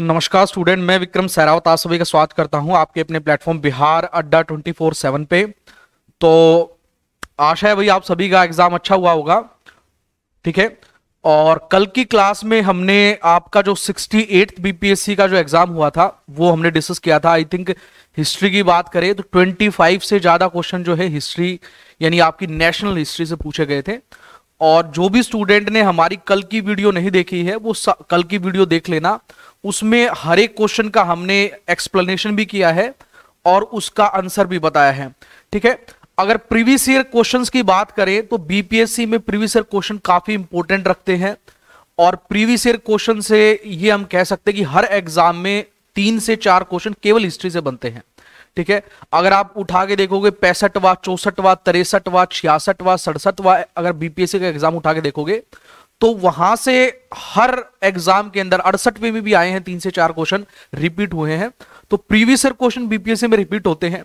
नमस्कार स्टूडेंट मैं विक्रम सैरावत आप सभी का स्वागत करता हूं आपके अपने प्लेटफॉर्म बिहार अड्डा ट्वेंटी फोर सेवन पे तो आशा है भाई आप सभी का एग्ज़ाम अच्छा हुआ होगा ठीक है और कल की क्लास में हमने आपका जो सिक्सटी एट्थ बीपीएससी का जो एग्ज़ाम हुआ था वो हमने डिस्कस किया था आई थिंक हिस्ट्री की बात करें तो ट्वेंटी फाइव से ज़्यादा क्वेश्चन जो है हिस्ट्री यानी आपकी नेशनल हिस्ट्री से पूछे गए थे और जो भी स्टूडेंट ने हमारी कल की वीडियो नहीं देखी है वो कल की वीडियो देख लेना उसमें हर एक क्वेश्चन का हमने एक्सप्लेनेशन भी किया है और उसका आंसर भी बताया है ठीक है अगर प्रीवियस ईयर क्वेश्चंस की बात करें तो बीपीएससी में प्रीवियस ईयर क्वेश्चन काफी इंपोर्टेंट रखते हैं और प्रीवियस ईयर क्वेश्चन से ये हम कह सकते हैं कि हर एग्जाम में तीन से चार क्वेश्चन केवल हिस्ट्री से बनते हैं ठीक है अगर आप उठा के देखोगे पैंसठवा चौसठवा तिरसठवा छियासठवा सड़सठवा अगर बीपीएससी का एग्जाम उठा के देखोगे तो वहां से हर एग्जाम के अंदर अड़सठवें में भी आए हैं तीन से चार क्वेश्चन रिपीट हुए हैं तो प्रीवियस ईयर क्वेश्चन बीपीएससी में रिपीट होते हैं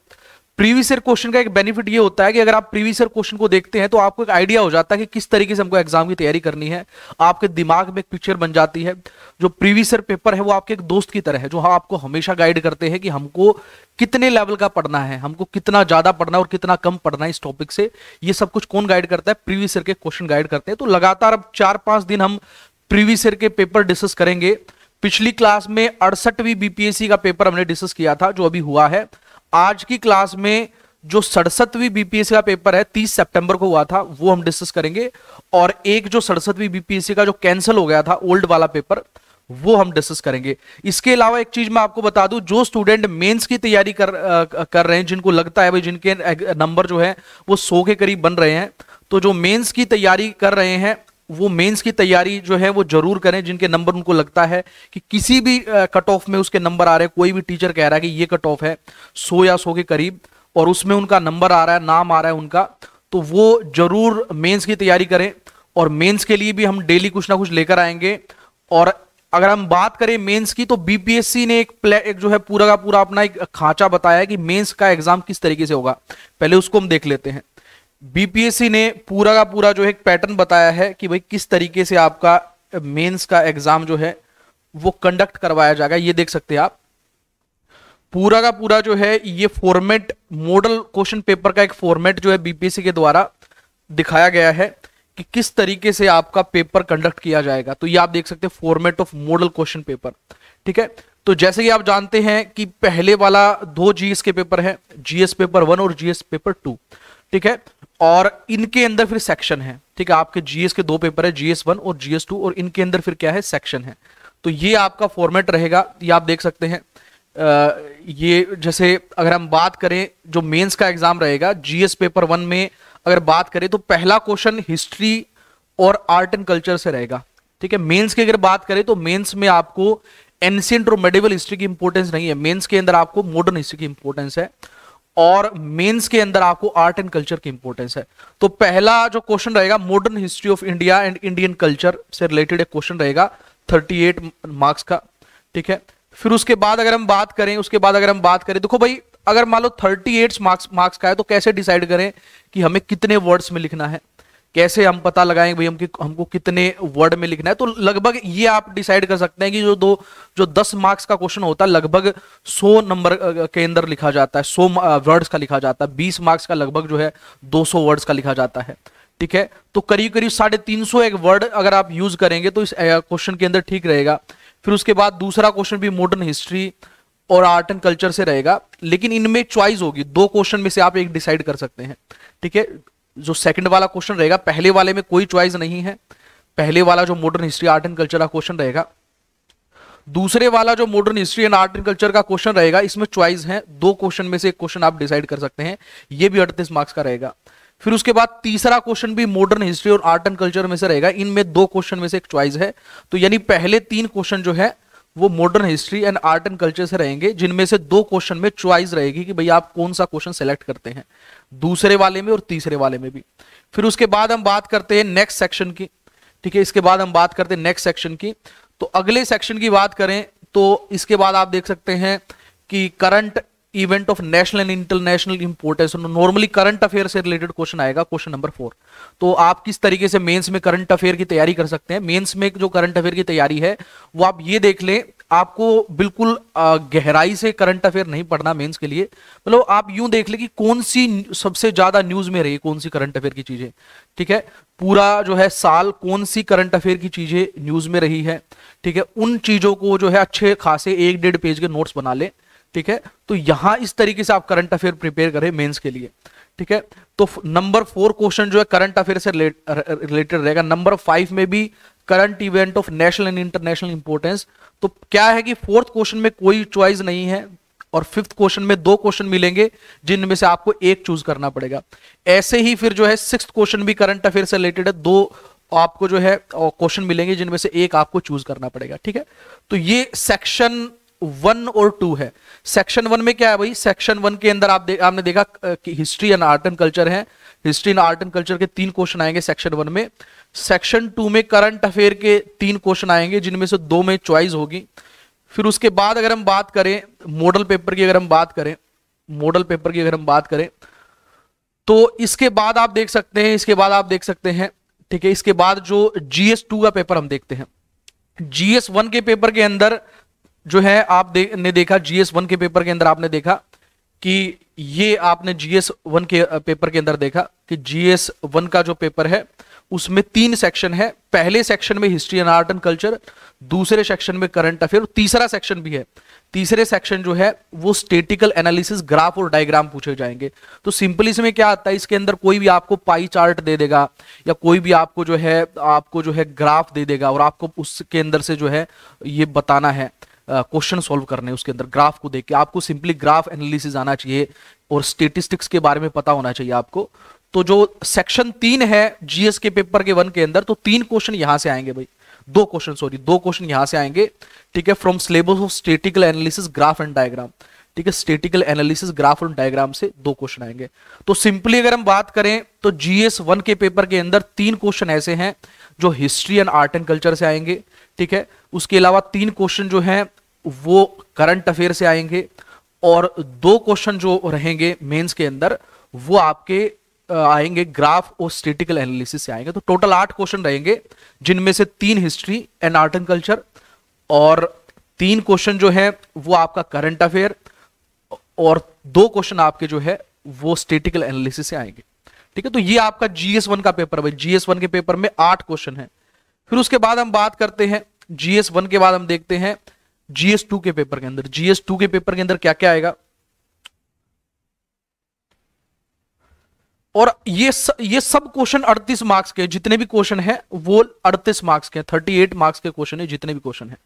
प्रीवियस ईयर क्वेश्चन का एक बेनिफिट ये होता है कि अगर आप प्रीवियस ईयर क्वेश्चन को देखते हैं तो आपको एक आइडिया हो जाता है कि किस तरीके से हमको एग्जाम की तैयारी करनी है आपके दिमाग में एक पिक्चर बन जाती है जो प्रीवियस ईयर पेपर है वो आपके एक दोस्त की तरह है जो हाँ आपको हमेशा गाइड करते हैं कि हमको कितने लेवल का पढ़ना है हमको कितना ज्यादा पढ़ना और कितना कम पढ़ना है इस टॉपिक से ये सब कुछ कौन गाइड करता है प्रीवियस ईयर के क्वेश्चन गाइड करते हैं तो लगातार अब चार पांच दिन हम प्रीवियस ईयर के पेपर डिस्कस करेंगे पिछली क्लास में अड़सठवीं बीपीएससी का पेपर हमने डिस्कस किया था जो अभी हुआ है आज की क्लास में जो सड़सठवीं बीपीएससी का पेपर है 30 सितंबर को हुआ था वो हम डिस्कस करेंगे और एक जो सड़सठवीं बीपीएससी का जो कैंसिल हो गया था ओल्ड वाला पेपर वो हम डिस्कस करेंगे इसके अलावा एक चीज मैं आपको बता दूं जो स्टूडेंट मेंस की तैयारी कर कर रहे हैं जिनको लगता है भाई जिनके नंबर जो है वो सौ के करीब बन रहे हैं तो जो मेंस की तैयारी कर रहे हैं वो मेंस की तैयारी जो है वो जरूर करें जिनके नंबर उनको लगता है कि किसी भी कट ऑफ में उसके नंबर आ रहे हैं कोई भी टीचर कह रहा है कि ये कट ऑफ है सो या सो के करीब और उसमें उनका नंबर आ रहा है नाम आ रहा है उनका तो वो जरूर मेंस की तैयारी करें और मेंस के लिए भी हम डेली कुछ ना कुछ लेकर आएंगे और अगर हम बात करें मेंस की तो बीपीएससी ने एक प्ले एक जो है पूरा का पूरा अपना एक खांचा बताया है कि मेंस का एग्जाम किस तरीके से होगा पहले उसको हम देख लेते हैं बीपीएससी ने पूरा का पूरा जो है एक पैटर्न बताया है कि भाई किस तरीके से आपका मेंस का एग्जाम जो है वो कंडक्ट करवाया जाएगा ये देख सकते हैं आप पूरा का पूरा जो है ये फॉर्मेट मॉडल क्वेश्चन पेपर का एक फॉर्मेट जो है बीपीएससी के द्वारा दिखाया गया है कि किस तरीके से आपका पेपर कंडक्ट किया जाएगा तो ये आप देख सकते हैं format of model question paper ठीक है तो जैसे कि आप जानते हैं कि पहले वाला दो जीएस के पेपर है जीएस पेपर वन और जीएस पेपर टू ठीक है और इनके अंदर फिर सेक्शन है ठीक है आपके जीएस के दो पेपर है जीएस वन और जीएस टू और इनके अंदर फिर क्या है सेक्शन है तो ये आपका फॉर्मेट रहेगा ये आप देख सकते हैं ये जैसे अगर हम बात करें जो मेंस का एग्जाम रहेगा जीएस पेपर वन में अगर बात करें तो पहला क्वेश्चन हिस्ट्री और आर्ट एंड कल्चर से रहेगा ठीक है मेन्स की अगर बात करें तो मेन्स में आपको एंशियंट और मेडिवल हिस्ट्री की इंपोर्टेंस नहीं है मेन्स के अंदर आपको मॉडर्न हिस्ट्री की इंपोर्टेंस है और मेंस के अंदर आपको आर्ट एंड कल्चर की इंपोर्टेंस है तो पहला जो क्वेश्चन रहेगा modern history of India and Indian culture से रिलेटेड एक क्वेश्चन रहेगा 38 मार्क्स का ठीक है फिर उसके बाद अगर हम बात करें उसके बाद अगर हम बात करें देखो भाई अगर मान लो थर्टी मार्क्स मार्क्स का है तो कैसे डिसाइड करें कि हमें कितने वर्ड्स में लिखना है कैसे हम पता लगाएं भाई हम हमको कितने वर्ड में लिखना है तो लगभग ये आप डिसाइड कर सकते हैं कि जो दो जो दस मार्क्स का क्वेश्चन होता है लगभग सौ नंबर के अंदर लिखा जाता है सौ वर्ड्स का लिखा जाता है बीस मार्क्स का लगभग जो है दो सौ वर्ड्स का लिखा जाता है ठीक है तो करीब करीब साढ़े तीन सौ एक वर्ड अगर आप यूज करेंगे तो इस क्वेश्चन के अंदर ठीक रहेगा फिर उसके बाद दूसरा क्वेश्चन भी मॉडर्न हिस्ट्री और आर्ट एंड कल्चर से रहेगा लेकिन इनमें चॉइस होगी दो क्वेश्चन में से आप एक डिसाइड कर सकते हैं ठीक है जो सेकंड वाला क्वेश्चन रहेगा पहले वाले में कोई चॉइस नहीं है पहले वाला जो modern history art and culture का क्वेश्चन रहेगा दूसरे वाला जो modern history and art and culture का क्वेश्चन रहेगा इसमें चॉइस है दो क्वेश्चन में से एक क्वेश्चन आप डिसाइड कर सकते हैं ये भी अड़तीस मार्क्स का रहेगा फिर उसके बाद तीसरा क्वेश्चन भी मॉडर्न हिस्ट्री और आर्ट एंड कल्चर में से रहेगा इनमें दो क्वेश्चन में से एक चॉइस है तो यानी पहले तीन क्वेश्चन जो है वो modern history and art and culture से रहेंगे जिनमें से दो क्वेश्चन में चॉइस रहेगी कि भाई आप कौन सा क्वेश्चन सेलेक्ट करते हैं दूसरे वाले में और तीसरे वाले में भी फिर उसके बाद हम बात करते हैं नेक्स्ट सेक्शन की ठीक है इसके बाद हम बात करते हैं नेक्स्ट सेक्शन की तो अगले सेक्शन की बात करें तो इसके बाद आप देख सकते हैं कि current event of national and international importance normally current affair से रिलेटेड क्वेश्चन आएगा क्वेश्चन नंबर फोर तो आप किस तरीके से मेंस में करंट अफेयर की तैयारी कर सकते हैं मेंस में जो करंट अफेयर की तैयारी है वो आप ये देख लें आपको बिल्कुल गहराई से करंट अफेयर नहीं पढ़ना मेंस के लिए मतलब आप यूं देख ले कि कौन सी सबसे ज्यादा न्यूज में रही कौन सी करंट अफेयर की चीजें ठीक है पूरा जो है साल कौन सी करंट अफेयर की चीजें न्यूज में रही है ठीक है उन चीजों को जो है अच्छे खासे एक डेढ़ पेज के नोट्स बना लें ठीक है तो यहां इस तरीके से आप करंट अफेयर प्रिपेयर करें मेंस के लिए ठीक है तो नंबर फोर क्वेश्चन जो है करंट अफेयर से रिलेटेड रहेगा नंबर फाइव में भी current event of national and international importance तो क्या है कि फोर्थ क्वेश्चन में कोई चॉइस नहीं है और फिफ्थ क्वेश्चन में दो क्वेश्चन मिलेंगे जिनमें से आपको एक चूज करना पड़ेगा ऐसे ही फिर जो है सिक्स क्वेश्चन भी करंट अफेयर से रिलेटेड है दो आपको जो है क्वेश्चन मिलेंगे जिनमें से एक आपको चूज करना पड़ेगा ठीक है तो ये सेक्शन वन और टू है सेक्शन वन में क्या है भाई सेक्शन वन के अंदर आप दे, आपने देखा कि history and art and culture है history and art and culture के तीन क्वेश्चन आएंगे सेक्शन वन में सेक्शन टू में करंट अफेयर के तीन क्वेश्चन आएंगे जिनमें से दो में चॉइस होगी फिर उसके बाद अगर हम बात करें मॉडल पेपर की अगर हम बात करें मॉडल पेपर की अगर हम बात करें तो इसके बाद आप देख सकते हैं इसके बाद आप देख सकते हैं ठीक है इसके बाद जो जीएस टू का पेपर हम देखते हैं जीएस वन के पेपर के अंदर जो है आपने देखा जीएस वन के पेपर के अंदर आपने देखा कि ये आपने जीएस वन के पेपर के अंदर देखा कि जीएस वन का जो पेपर है उसमें तीन सेक्शन है पहले सेक्शन में history and art and culture दूसरे सेक्शन में करंट अफेयर तीसरा सेक्शन भी है तीसरे सेक्शन जो है वो स्टेटिकल एनालिसिस ग्राफ और डायग्राम पूछे जाएंगे तो सिंपली इसमें क्या आता है इसके अंदर कोई भी आपको पाई चार्ट दे देगा या कोई भी आपको जो है आपको जो है ग्राफ दे देगा और आपको उसके अंदर से जो है ये बताना है क्वेश्चन सॉल्व करने उसके अंदर ग्राफ को देख के आपको सिंपली ग्राफ एनालिसिस आना चाहिए और स्टेटिस्टिक्स के बारे में पता होना चाहिए आपको तो जो सेक्शन तीन है जीएस के पेपर के वन के अंदर तो तीन क्वेश्चन यहां से आएंगे भाई दो क्वेश्चन सॉरी दो क्वेश्चन यहां से आएंगे ठीक है from syllabus of statical analysis graph and diagram ठीक है statical analysis graph and diagram से दो क्वेश्चन आएंगे तो सिंपली अगर हम बात करें तो जीएस वन के पेपर के अंदर तीन क्वेश्चन ऐसे हैं जो history and art and culture से आएंगे ठीक है उसके अलावा तीन क्वेश्चन जो हैं वो करंट अफेयर से आएंगे और दो क्वेश्चन जो रहेंगे मेंस के अंदर वो आपके आएंगे ग्राफ और स्टेटिकल एनालिसिस से आएंगे तो टोटल आठ क्वेश्चन रहेंगे जिनमें से तीन history and art and culture और तीन क्वेश्चन जो है वो आपका करंट अफेयर और दो क्वेश्चन आपके जो है वो स्टेटिकल एनालिसिस से आएंगे ठीक है तो ये आपका जीएस वन का पेपर है जीएस वन के पेपर में आठ क्वेश्चन है फिर उसके बाद हम बात करते हैं जीएस वन के बाद हम देखते हैं जीएस टू के पेपर के अंदर जीएस टू के पेपर के अंदर क्या क्या आएगा और ये स, ये सब क्वेश्चन 38 मार्क्स के जितने भी क्वेश्चन है वो 38 मार्क्स के 38 मार्क्स के क्वेश्चन है जितने भी क्वेश्चन है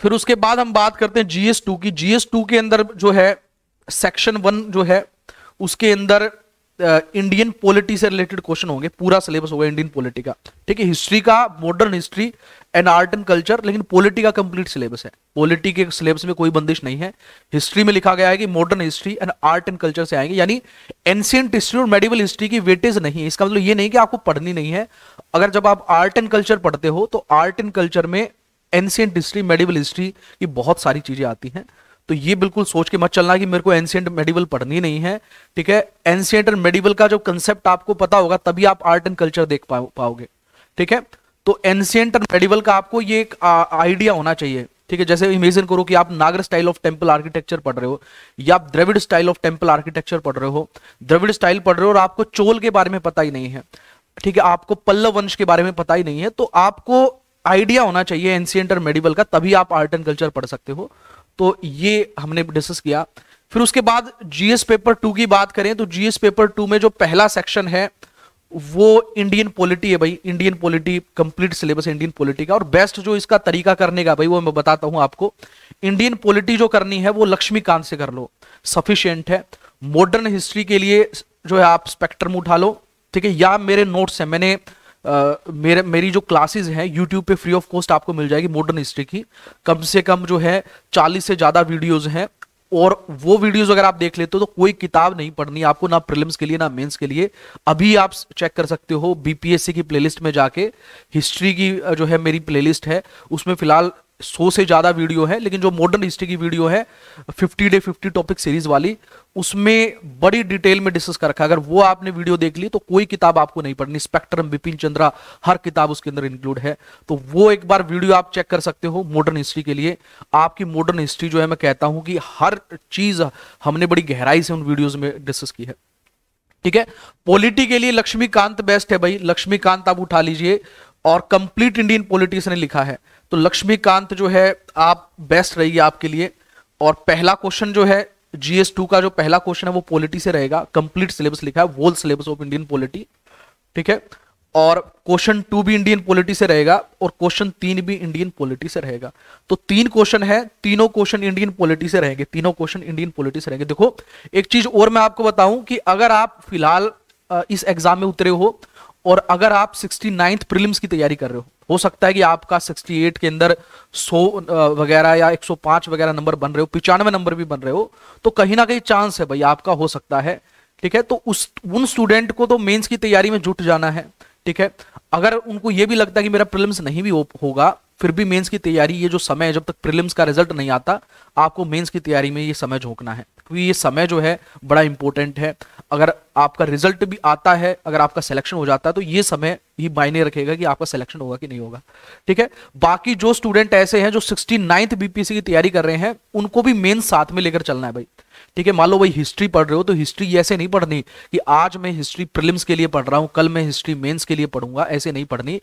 फिर उसके बाद हम बात करते हैं जीएस टू की जीएस टू के अंदर जो है सेक्शन वन जो है उसके अंदर इंडियन uh, पॉलिटी से रिलेटेड क्वेश्चन होंगे पूरा सिलेबस होगा इंडियन पॉलिटी का ठीक है हिस्ट्री का modern history and art and culture लेकिन पॉलिटी का कंप्लीट सिलेबस है पॉलिटी के सिलेबस में कोई बंदिश नहीं है हिस्ट्री में लिखा गया है कि modern history and art and culture से आएंगे यानी एंशियंट हिस्ट्री और मेडिवल हिस्ट्री की वेटेज नहीं है इसका मतलब ये नहीं कि आपको पढ़नी नहीं है अगर जब आप आर्ट एंड कल्चर पढ़ते हो तो आर्ट एंड कल्चर में एंशियंट हिस्ट्री मेडिवल हिस्ट्री की बहुत सारी चीजें आती हैं तो ये बिल्कुल सोच के मत चलना कि मेरे को एंशियंट मेडिवल पढ़नी नहीं है ठीक है एंशियंट और मेडिवल का जो कंसेप्ट आपको पता होगा तभी आप आर्ट एंड कल्चर देख पा पाओगे ठीक है तो एंशियंट और मेडिवल का आपको ये एक आइडिया होना चाहिए ठीक है जैसे इमेजिन करो कि आप नागर स्टाइल ऑफ टेम्पल आर्किटेक्चर पढ़ रहे हो या आप Dravida style of temple architecture पढ़ रहे हो द्रविड स्टाइल पढ़ रहे हो और आपको चोल के बारे में पता ही नहीं है ठीक है आपको पल्लव वंश के बारे में पता ही नहीं है तो आपको आइडिया होना चाहिए एंशियंट और मेडिवल का तभी आप आर्ट एंड कल्चर पढ़ सकते हो तो ये हमने डिस्कस किया फिर उसके बाद जीएस पेपर टू की बात करें तो जीएस पेपर टू में जो पहला सेक्शन है वो इंडियन पॉलिटी है भाई Indian polity complete syllabus Indian polity का और बेस्ट जो इसका तरीका करने का भाई वो मैं बताता हूं आपको इंडियन पॉलिटी जो करनी है वो लक्ष्मीकांत से कर लो सफिशियंट है मॉडर्न हिस्ट्री के लिए जो है आप स्पेक्ट्रम उठा लो ठीक है या मेरे नोट्स हैं मैंने मेरे मेरी जो क्लासेज हैं यूट्यूब पे फ्री ऑफ कॉस्ट आपको मिल जाएगी मॉडर्न हिस्ट्री की कम से कम जो है चालीस से ज़्यादा वीडियोज़ हैं और वो वीडियोस अगर आप देख लेते हो तो कोई किताब नहीं पढ़नी आपको ना प्रिलिम्स के लिए ना मेंस के लिए अभी आप चेक कर सकते हो बीपीएससी की प्लेलिस्ट में जाके हिस्ट्री की जो है मेरी प्लेलिस्ट है उसमें फिलहाल सौ से ज़्यादा वीडियो है लेकिन जो मॉडर्न हिस्ट्री की वीडियो है fifty day fifty topic series वाली उसमें बड़ी डिटेल में डिस्कस कर रखा है अगर वो आपने वीडियो देख ली तो कोई किताब आपको नहीं पढ़नी स्पेक्ट्रम बिपिन चंद्रा हर किताब उसके अंदर इंक्लूड है तो वो एक बार वीडियो आप चेक कर सकते हो मॉडर्न हिस्ट्री के लिए आपकी मॉडर्न हिस्ट्री जो है मैं कहता हूँ कि हर चीज़ हमने बड़ी गहराई से उन वीडियोज़ में डिस्कस की है ठीक है पॉलिटी के लिए लक्ष्मीकांत बेस्ट है भाई लक्ष्मीकांत आप उठा लीजिए और कंप्लीट इंडियन पॉलिटिक्स ने लिखा है तो लक्ष्मीकांत जो है आप बेस्ट रहिए आपके लिए और पहला क्वेश्चन जो है जीएस टू का जो पहला क्वेश्चन है वो पॉलिटी से रहेगा कंप्लीट सिलेबस लिखा है whole syllabus of Indian polity ठीक है और क्वेश्चन टू भी इंडियन पॉलिटी से रहेगा और क्वेश्चन तीन भी इंडियन पॉलिटी से रहेगा तो तीन क्वेश्चन है तीनों क्वेश्चन इंडियन पॉलिटी से रहेंगे तीनों क्वेश्चन इंडियन पॉलिटी से रहेंगे देखो एक चीज और मैं आपको बताऊं कि अगर आप फिलहाल इस एग्जाम में उतरे हो और अगर आप सिक्सटी नाइन्थ प्रिलिम्स की तैयारी कर रहे हो हो सकता है कि आपका 68 के अंदर 100 वगैरह या 105 वगैरह नंबर बन रहे हो पिचानवे नंबर भी बन रहे हो तो कहीं ना कहीं चांस है भाई आपका हो सकता है ठीक है तो उस उन स्टूडेंट को तो मेंस की तैयारी में जुट जाना है ठीक है अगर उनको ये भी लगता है कि मेरा प्रिलिम्स नहीं भी हो, होगा फिर भी मेन्स की तैयारी ये जो समय है जब तक प्रिलिम्स का रिजल्ट नहीं आता आपको मेन्स की तैयारी में ये समय झोंकना है क्योंकि तो ये समय जो है बड़ा इंपॉर्टेंट है अगर आपका रिजल्ट भी आता है अगर आपका सिलेक्शन हो जाता है तो ये समय ही मायने रखेगा कि आपका सिलेक्शन होगा कि नहीं होगा ठीक है बाकी जो स्टूडेंट ऐसे हैं जो सिक्सटी नाइन्थ बीपीएससी की तैयारी कर रहे हैं उनको भी मेन साथ में लेकर चलना है भाई ठीक है मान लो भाई हिस्ट्री पढ़ रहे हो तो हिस्ट्री ऐसे नहीं पढ़नी कि आज मैं हिस्ट्री प्रिलिम्स के लिए पढ़ रहा हूँ कल मैं हिस्ट्री मेंस के लिए पढ़ूंगा ऐसे नहीं पढ़नी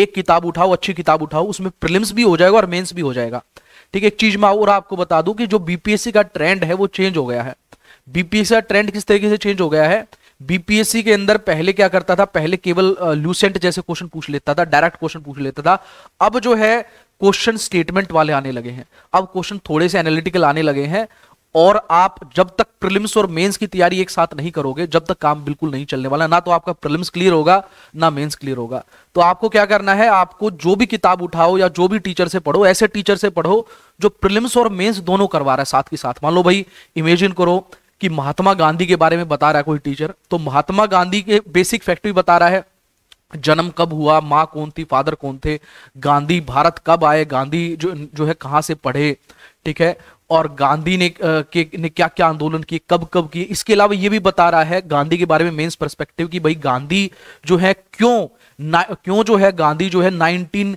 एक किताब उठाओ अच्छी किताब उठाओ उसमें प्रिलिम्स भी हो जाएगा और मेंस भी हो जाएगा ठीक है एक चीज मैं और आपको बता दूं कि जो बीपीएससी का ट्रेंड है वो चेंज हो गया है बीपीएससी का ट्रेंड किस तरीके से चेंज हो गया है बीपीएससी के अंदर पहले क्या करता था पहले केवल लूसेंट जैसे क्वेश्चन पूछ लेता था डायरेक्ट क्वेश्चन पूछ लेता था अब जो है क्वेश्चन स्टेटमेंट वाले आने लगे हैं अब क्वेश्चन थोड़े से एनालिटिकल आने लगे हैं और आप जब तक प्रिलिम्स और मेंस की तैयारी एक साथ नहीं करोगे जब तक काम बिल्कुल नहीं चलने वाला ना तो आपका प्रिलिम्स क्लियर होगा ना मेंस क्लियर होगा तो आपको क्या करना है आपको जो भी किताब उठाओ या जो भी टीचर से पढ़ो ऐसे टीचर से पढ़ो जो प्रिलिम्स और मेंस दोनों करवा रहा है साथ के साथ मान लो भाई इमेजिन करो कि महात्मा गांधी के बारे में बता रहा है कोई टीचर तो महात्मा गांधी के बेसिक फैक्ट भी बता रहा है जन्म कब हुआ माँ कौन थी फादर कौन थे गांधी भारत कब आए गांधी जो जो है कहाँ से पढ़े ठीक है और गांधी ने के ने क्या क्या आंदोलन किए कब कब किए इसके अलावा ये भी बता रहा है गांधी के बारे में मेंस पर्सपेक्टिव कि भाई गांधी जो है क्यों ना, क्यों जो है गांधी जो है 19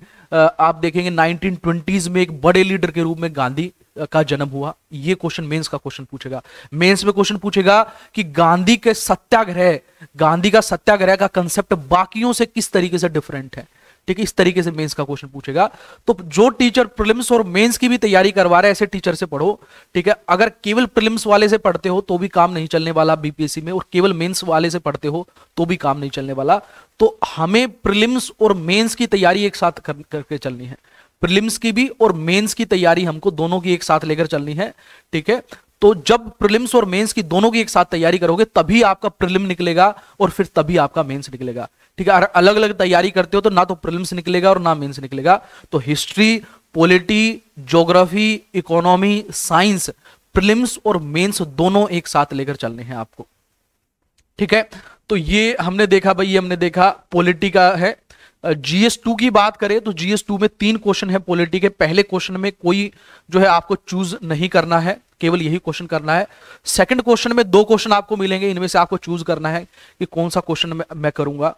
आप देखेंगे 1920s में एक बड़े लीडर के रूप में गांधी का जन्म हुआ ये क्वेश्चन मेंस का क्वेश्चन पूछेगा मेंस में क्वेश्चन पूछेगा कि गांधी के सत्याग्रह गांधी का सत्याग्रह का कंसेप्ट बाकियों से किस तरीके से डिफरेंट है ठीक है इस तरीके से मेंस का क्वेश्चन पूछेगा तो जो टीचर प्रिलिम्स और मेंस की भी तैयारी करवा रहे हैं ऐसे टीचर से पढ़ो ठीक है अगर केवल प्रिलिम्स वाले से पढ़ते हो तो भी काम नहीं चलने वाला बीपीएससी में और केवल मेंस वाले से पढ़ते हो तो भी काम नहीं चलने वाला तो हमें प्रिलिम्स और मेन्स की तैयारी एक साथ कर, करके चलनी है प्रिलिम्स की भी और मेंस की तैयारी हमको दोनों की एक साथ लेकर चलनी है ठीक है तो जब प्रिलिम्स और मेंस की दोनों की एक साथ तैयारी करोगे तभी आपका प्रिलिम निकलेगा और फिर तभी आपका मेंस निकलेगा ठीक है अलग अलग तैयारी करते हो तो ना तो प्रिलिम्स निकलेगा और ना मेंस निकलेगा तो history polity geography economy science prelims और मेंस दोनों एक साथ लेकर चलने हैं आपको ठीक है तो ये हमने देखा भाई ये हमने देखा पॉलिटी का है जीएस टू की बात करें तो जीएस टू में तीन क्वेश्चन है पॉलिटी के पहले क्वेश्चन में कोई जो है आपको चूज नहीं करना है केवल यही क्वेश्चन करना है सेकंड क्वेश्चन में दो क्वेश्चन आपको मिलेंगे इनमें से आपको चूज करना है कि कौन सा क्वेश्चन मैं, करूंगा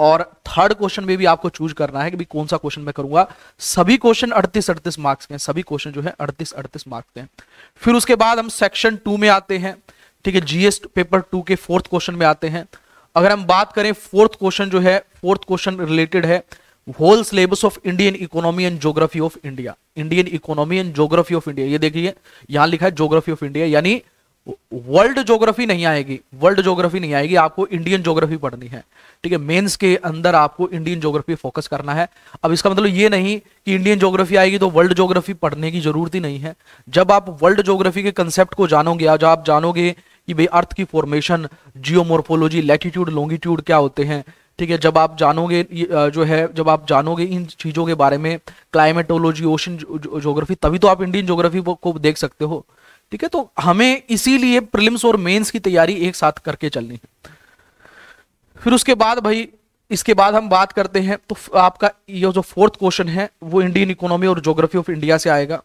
और थर्ड क्वेश्चन में भी आपको चूज करना है कि कौन सा क्वेश्चन मैं करूंगा सभी क्वेश्चन अड़तीस अड़तीस मार्क्स के हैं सभी क्वेश्चन जो है अड़तीस अड़तीस मार्क्स के हैं फिर उसके बाद हम सेक्शन टू में आते हैं ठीक है जीएस पेपर टू के फोर्थ क्वेश्चन में आते हैं अगर हम बात करें फोर्थ क्वेश्चन जो है फोर्थ क्वेश्चन रिलेटेड है whole syllabus of Indian economy and geography of India Indian economy and geography of India ये देखिए यहां लिखा है ज्योग्राफी ऑफ इंडिया यानी वर्ल्ड ज्योग्राफी नहीं आएगी वर्ल्ड ज्योग्राफी नहीं आएगी आपको इंडियन ज्योग्राफी पढ़नी है ठीक है मेंस के अंदर आपको इंडियन ज्योग्राफी फोकस करना है अब इसका मतलब ये नहीं कि इंडियन ज्योग्राफी आएगी तो वर्ल्ड ज्योग्राफी पढ़ने की जरूरत ही नहीं है जब आप वर्ल्ड ज्योग्राफी के कंसेप्ट को जानोगे आज जब आप जानोगे कि भाई अर्थ की फॉर्मेशन जियोमोर्फोलॉजी लैटिट्यूड लॉन्गिट्यूड क्या होते हैं ठीक है जब आप जानोगे जो है जब आप जानोगे इन चीज़ों के बारे में क्लाइमेटोलॉजी ओशन जोग्राफी तभी तो आप इंडियन जोग्राफी को देख सकते हो ठीक है तो हमें इसीलिए प्रिलिम्स और मेंस की तैयारी एक साथ करके चलनी है फिर उसके बाद भाई इसके बाद हम बात करते हैं तो आपका ये जो फोर्थ क्वेश्चन है वो इंडियन इकोनॉमी और ज्योग्राफी ऑफ इंडिया से आएगा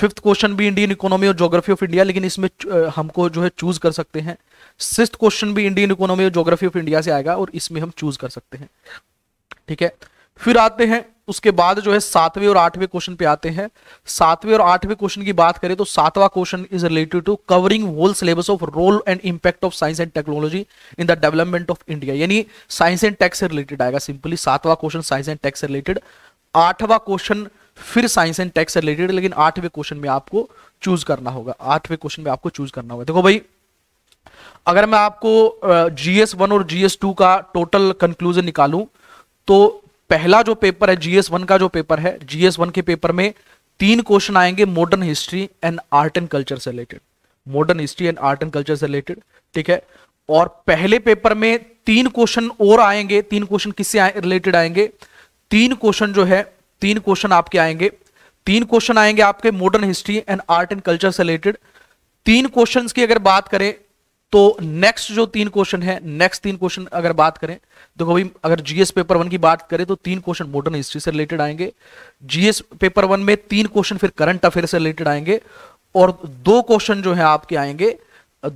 फिफ्थ क्वेश्चन भी इंडियन इकोनॉमी और ज्योग्राफी ऑफ इंडिया लेकिन इसमें हमको जो है चूज कर सकते हैं सिक्स क्वेश्चन भी इंडियन इकोनॉमी और ज्योग्राफी ऑफ इंडिया से आएगा और इसमें हम चूज कर सकते हैं ठीक है फिर आते हैं उसके बाद जो है सातवें और आठवें क्वेश्चन पे आते हैं सातवें और आठवें क्वेश्चन की बात करें तो सातवां question is related to covering whole syllabus of role and impact of science and technology in the development of India यानी साइंस एंड टेक्स से रिलेटेड आएगा सिंपली सातवां क्वेश्चन साइंस एंड टेक्स से रिलेटेड आठवां क्वेश्चन फिर science and से related लेकिन आठवें क्वेश्चन में आपको चूज करना होगा आठवें क्वेश्चन में आपको चूज करना होगा देखो भाई अगर मैं आपको जीएस वन और जीएस टू का टोटल कंक्लूजन निकालूं तो पहला जो पेपर है जीएस वन का जो पेपर है जीएस वन के पेपर में तीन क्वेश्चन आएंगे modern history and art and culture से related modern history and art and culture से रिलेटेड ठीक है और पहले पेपर में तीन क्वेश्चन और आएंगे तीन क्वेश्चन किससे रिलेटेड आएंगे तीन क्वेश्चन जो है तीन क्वेश्चन आपके आएंगे तीन क्वेश्चन आएंगे आपके modern history and art and culture से रिलेटेड तीन क्वेश्चन की अगर बात करें तो नेक्स्ट जो तीन क्वेश्चन है नेक्स्ट तीन क्वेश्चन अगर बात करें देखो तो भाई अगर जीएस पेपर वन की बात करें तो तीन क्वेश्चन मॉडर्न हिस्ट्री से रिलेटेड आएंगे जीएस पेपर वन में तीन क्वेश्चन फिर करंट अफेयर से रिलेटेड आएंगे और दो क्वेश्चन जो है आपके आएंगे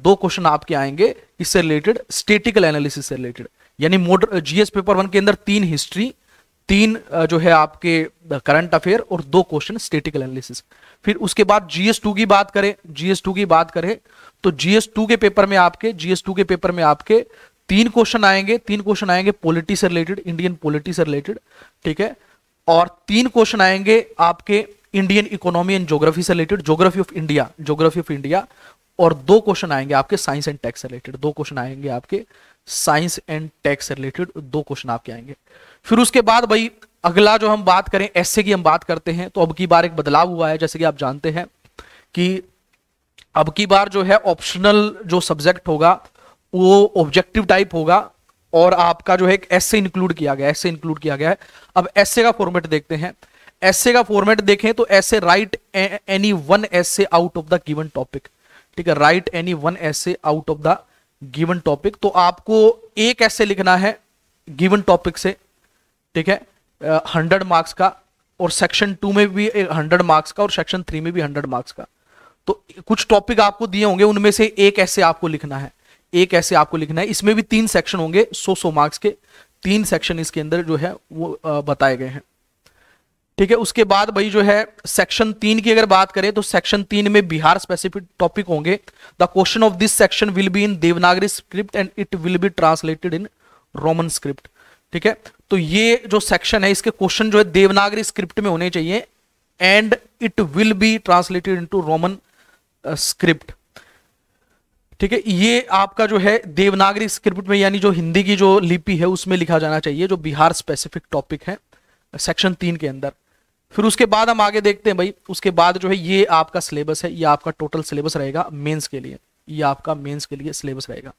दो क्वेश्चन आपके आएंगे इससे रिलेटेड स्टेटिकल एनालिसिस से रिलेटेड यानी मॉडर्न जीएस पेपर वन के अंदर तीन हिस्ट्री तीन जो है आपके करंट अफेयर और दो क्वेश्चन स्टेटिकल एनालिसिस फिर उसके बाद जीएस टू की बात करें जीएस टू की बात करें तो जीएस टू के पेपर में आपके जीएस टू के पेपर में आपके तीन क्वेश्चन आएंगे तीन क्वेश्चन आएंगे पॉलिटी से रिलेटेड इंडियन पॉलिटी से रिलेटेड ठीक है और तीन क्वेश्चन आएंगे आपके इंडियन इकोनॉमी एंड ज्योग्राफी से related geography of India geography of India और दो क्वेश्चन आएंगे आपके साइंस एंड टैक्स से रिलेटेड दो क्वेश्चन आएंगे आपके साइंस एंड टैक्स से रिलेटेड दो क्वेश्चन आपके आएंगे फिर उसके बाद भाई अगला जो हम बात करें ऐसे की हम बात करते हैं तो अब की बार एक बदलाव हुआ है जैसे कि आप जानते हैं कि अब की बार जो है ऑप्शनल जो सब्जेक्ट होगा वो ऑब्जेक्टिव टाइप होगा और आपका जो है एक ऐसे इंक्लूड किया गया ऐसे इंक्लूड किया गया है अब ऐसे का फॉर्मेट देखते हैं ऐसे का फॉर्मेट देखें तो ऐसे write any one essay out of the given topic ठीक है write any one essay out of the given topic तो आपको एक ऐसे लिखना है गिवन टॉपिक से ठीक है हंड्रेड मार्क्स का और सेक्शन टू में भी हंड्रेड मार्क्स का और सेक्शन थ्री में भी हंड्रेड मार्क्स का तो कुछ टॉपिक आपको दिए होंगे उनमें से एक ऐसे आपको लिखना है एक ऐसे आपको लिखना है इसमें भी तीन सेक्शन होंगे सो सो मार्क्स के तीन सेक्शन इसके अंदर जो है वो बताए गए हैं ठीक है उसके बाद भाई जो है सेक्शन तीन की अगर बात करें तो सेक्शन तीन में बिहार स्पेसिफिक टॉपिक होंगे the question of this section will be in Devanagari script and it will be translated in Roman script ठीक है तो ये जो सेक्शन है इसके क्वेश्चन जो है देवनागरी स्क्रिप्ट में होने चाहिए and it will be translated into Roman script ठीक है ये आपका जो है देवनागरी स्क्रिप्ट में यानी जो हिंदी की जो लिपि है उसमें लिखा जाना चाहिए जो बिहार स्पेसिफिक टॉपिक है सेक्शन uh, तीन के अंदर फिर उसके बाद हम आगे देखते हैं भाई उसके बाद जो है ये आपका सिलेबस है ये आपका टोटल सिलेबस रहेगा मेंस के लिए ये आपका मेंस के लिए सिलेबस रहेगा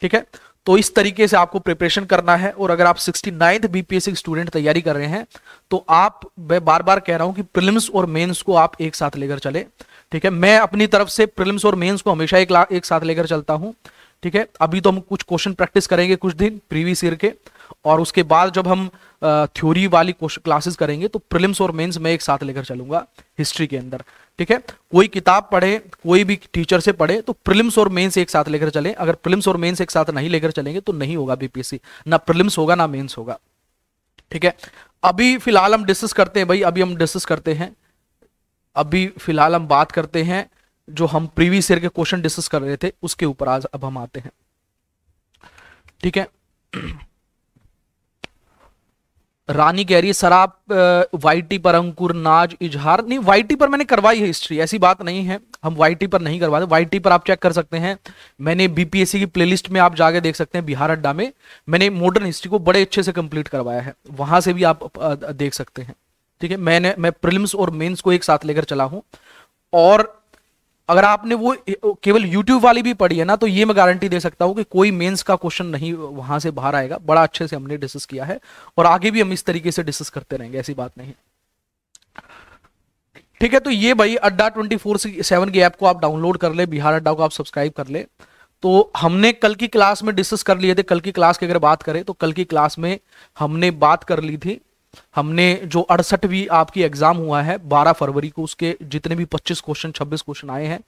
ठीक है तो इस तरीके से आपको प्रिपरेशन करना है और अगर आप सिक्सटी नाइन्थ बीपीएससी स्टूडेंट तैयारी कर रहे हैं तो आप मैं बार बार कह रहा हूं कि प्रिलिम्स और मेंस को आप एक साथ लेकर चले ठीक है मैं अपनी तरफ से प्रिलिम्स और मेंस को हमेशा एक, एक साथ लेकर चलता हूं ठीक है अभी तो हम कुछ क्वेश्चन प्रैक्टिस करेंगे कुछ दिन प्रीवियस ईयर के और उसके बाद जब हम थ्योरी वाली क्लासेस करेंगे तो प्रिलिम्स और मेंस मैं एक साथ लेकर चलूंगा हिस्ट्री के अंदर ठीक है कोई किताब पढ़े कोई भी टीचर से पढ़े तो प्रिलिम्स और मेंस एक साथ लेकर चलें अगर प्रिलिम्स और मेंस एक साथ नहीं लेकर चलेंगे तो नहीं होगा बीपीएससी ना प्रिलिम्स होगा ना मेन्स होगा ठीक है अभी फिलहाल हम डिस्कस करते हैं भाई अभी हम डिस्कस करते हैं अभी फिलहाल हम बात करते हैं जो हम प्रीवियस ईयर के क्वेश्चन डिस्कस कर रहे थे उसके ऊपर आज अब हम आते हैं ठीक है रानी कह रही है सर आप टी पर अंकुर नाज इजहार नहीं टी पर मैंने करवाई है हिस्ट्री ऐसी बात नहीं है हम टी पर नहीं करवाते टी पर आप चेक कर सकते हैं मैंने बीपीएससी की प्लेलिस्ट में आप जाके देख सकते हैं बिहार अड्डा में मैंने मॉडर्न हिस्ट्री को बड़े अच्छे से कंप्लीट करवाया है वहां से भी आप देख सकते हैं ठीक है मैंने मैं प्रिलिम्स और मेन्स को एक साथ लेकर चला हूँ और अगर आपने वो केवल यूट्यूब वाली भी पढ़ी है ना तो ये मैं गारंटी दे सकता हूँ कि कोई मेंस का क्वेश्चन नहीं वहां से बाहर आएगा बड़ा अच्छे से हमने डिस्कस किया है और आगे भी हम इस तरीके से डिस्कस करते रहेंगे ऐसी बात नहीं ठीक है तो ये भाई अड्डा ट्वेंटी फोर सेवन की ऐप को आप डाउनलोड कर ले बिहार अड्डा को आप सब्सक्राइब कर ले तो हमने कल की क्लास में डिस्कस कर लिए थे कल की क्लास की अगर बात करें तो कल की क्लास में हमने बात कर ली थी हमने जो अड़सठवीं आपकी एग्जाम हुआ है 12 फरवरी को उसके जितने भी 25 क्वेश्चन 26 क्वेश्चन आए हैं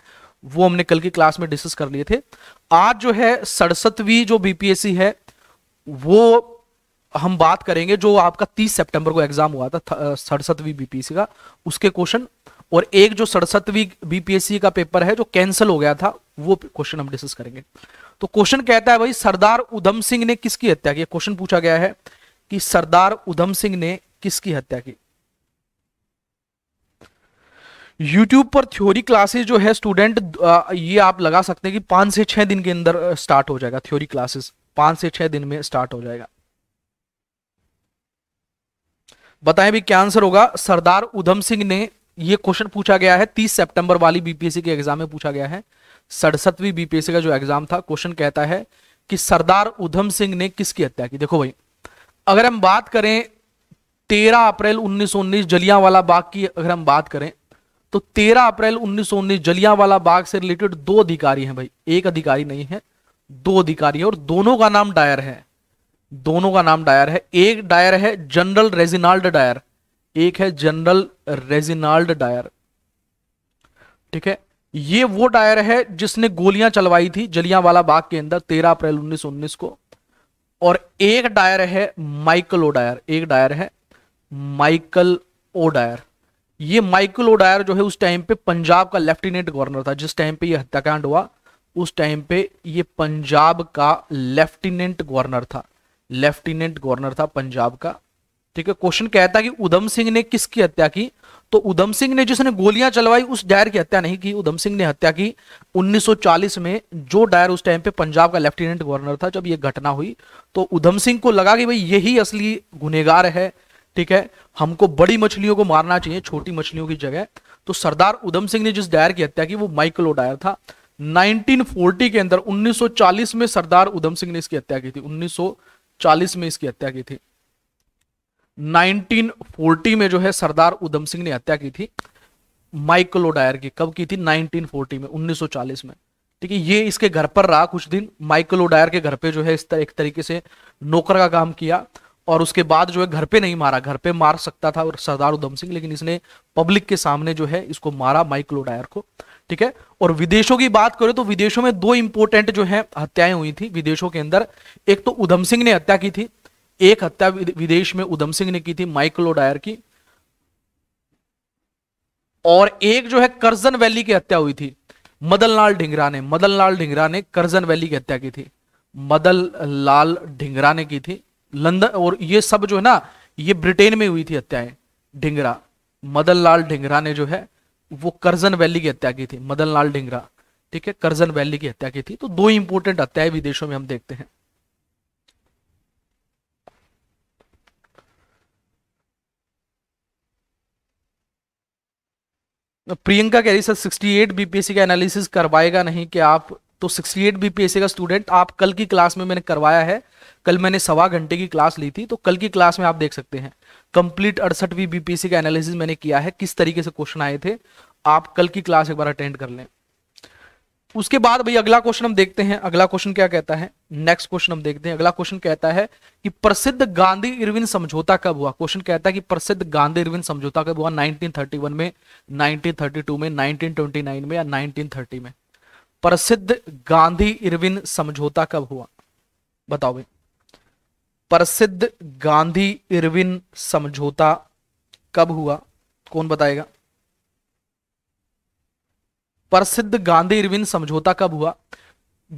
वो हमने कल की क्लास में डिस्कस कर लिए थे आज जो है सड़सठवीं जो बीपीएससी है वो हम बात करेंगे जो आपका 30 सितंबर को एग्जाम हुआ था सड़सठवीं बीपीएससी का उसके क्वेश्चन और एक जो सड़सठवीं बीपीएससी का पेपर है जो कैंसिल हो गया था वो क्वेश्चन हम डिस्कस करेंगे तो क्वेश्चन कहता है भाई सरदार उधम सिंह ने किसकी हत्या की क्वेश्चन पूछा गया है कि सरदार उधम सिंह ने किसकी हत्या की YouTube पर थ्योरी क्लासेस जो है स्टूडेंट ये आप लगा सकते हैं कि पांच से छह दिन के अंदर स्टार्ट हो जाएगा थ्योरी क्लासेस पांच से छह दिन में स्टार्ट हो जाएगा बताएं भी क्या आंसर होगा सरदार उधम सिंह ने ये क्वेश्चन पूछा गया है तीस सितंबर वाली बीपीएससी के एग्जाम में पूछा गया है सड़सठवीं बीपीएससी का जो एग्जाम था क्वेश्चन कहता है कि सरदार उधम सिंह ने किसकी हत्या की देखो भाई अगर हम बात करें 13 अप्रैल 1919 जलियांवाला बाग की अगर हम बात करें तो 13 अप्रैल 1919 जलियांवाला बाग से रिलेटेड दो अधिकारी हैं भाई एक अधिकारी नहीं है दो अधिकारी है और दोनों का नाम डायर है दोनों का नाम डायर है एक डायर है जनरल रेजिनाल्ड डायर एक है जनरल रेजिनाल्ड डायर ठीक है ये वो डायर है जिसने गोलियां चलवाई थी जलियांवाला बाग के अंदर 13 अप्रैल 1919 को और एक डायर है माइकल ओ डायर एक डायर है माइकल ओ डायर ये माइकल ओ डायर जो है उस टाइम पे पंजाब का लेफ्टिनेंट गवर्नर था जिस टाइम पे ये हत्याकांड हुआ उस टाइम पे ये पंजाब का लेफ्टिनेंट गवर्नर था लेफ्टिनेंट गवर्नर था पंजाब का ठीक है क्वेश्चन कहता कि उधम सिंह ने किसकी हत्या की तो उधम सिंह ने जिसने गोलियां चलवाई उस डायर की हत्या नहीं की उधम सिंह ने हत्या की 1940 में जो डायर उस टाइम पे पंजाब का लेफ्टिनेंट गवर्नर था जब यह घटना हुई तो उधम सिंह को लगा कि भाई यही असली गुनेगार है ठीक है हमको बड़ी मछलियों को मारना चाहिए छोटी मछलियों की जगह तो सरदार उधम सिंह ने जिस डायर की हत्या की वो माइकल डायर था 1940 के अंदर 1940 में सरदार उधम सिंह ने इसकी हत्या की थी 1940 में इसकी हत्या की थी 1940 में जो है सरदार उधम सिंह ने हत्या की थी माइकल ओडायर की कब की थी 1940 में 1940 में ठीक है ये इसके घर पर रहा कुछ दिन माइकल ओडायर के घर पे जो है इस तरह एक तरीके से नौकर का काम किया और उसके बाद जो है घर पे नहीं मारा घर पे मार सकता था और सरदार उधम सिंह लेकिन इसने पब्लिक के सामने जो है इसको मारा माइकल ओडायर को ठीक है और विदेशों की बात करें तो विदेशों में दो इंपोर्टेंट जो है हत्याएं हुई थी विदेशों के अंदर एक तो उधम सिंह ने हत्या की थी एक हत्या विदेश में उधम सिंह ने की थी माइकल ओडायर की और एक जो है करजन वैली की हत्या हुई थी मदन लाल ढिंगरा ने मदन लाल ढिंगरा ने करजन वैली की हत्या की थी मदन लाल ढिंगरा ने की थी लंदन और ये सब जो है ना ये ब्रिटेन में हुई थी हत्याएं ढिंगरा मदन लाल ढिंगरा ने जो है वो करजन वैली की हत्या की थी मदन लाल ढिंगरा ठीक है करजन वैली की हत्या की थी तो दो इंपोर्टेंट हत्याएं विदेशों में हम देखते हैं प्रियंका कह रही सर 68 बीपीएससी का एनालिसिस करवाएगा नहीं कि आप तो 68 बीपीएससी का स्टूडेंट आप कल की क्लास में मैंने करवाया है कल मैंने सवा घंटे की क्लास ली थी तो कल की क्लास में आप देख सकते हैं कंप्लीट अड़सठवीं बीपीएससी का एनालिसिस मैंने किया है किस तरीके से क्वेश्चन आए थे आप कल की क्लास एक बार अटेंड कर लें उसके बाद भाई अगला क्वेश्चन हम देखते हैं अगला क्वेश्चन क्या कहता है नेक्स्ट क्वेश्चन हम देखते हैं अगला क्वेश्चन कहता है कि प्रसिद्ध गांधी इरविन समझौता कब हुआ क्वेश्चन कहता है कि प्रसिद्ध गांधी इरविन समझौता कब हुआ 1931 में 1932 में 1929 में या 1930 में प्रसिद्ध गांधी इरविन समझौता कब हुआ बताओ भाई प्रसिद्ध गांधी इरविन समझौता कब हुआ कौन बताएगा प्रसिद्ध गांधी इरविन समझौता कब हुआ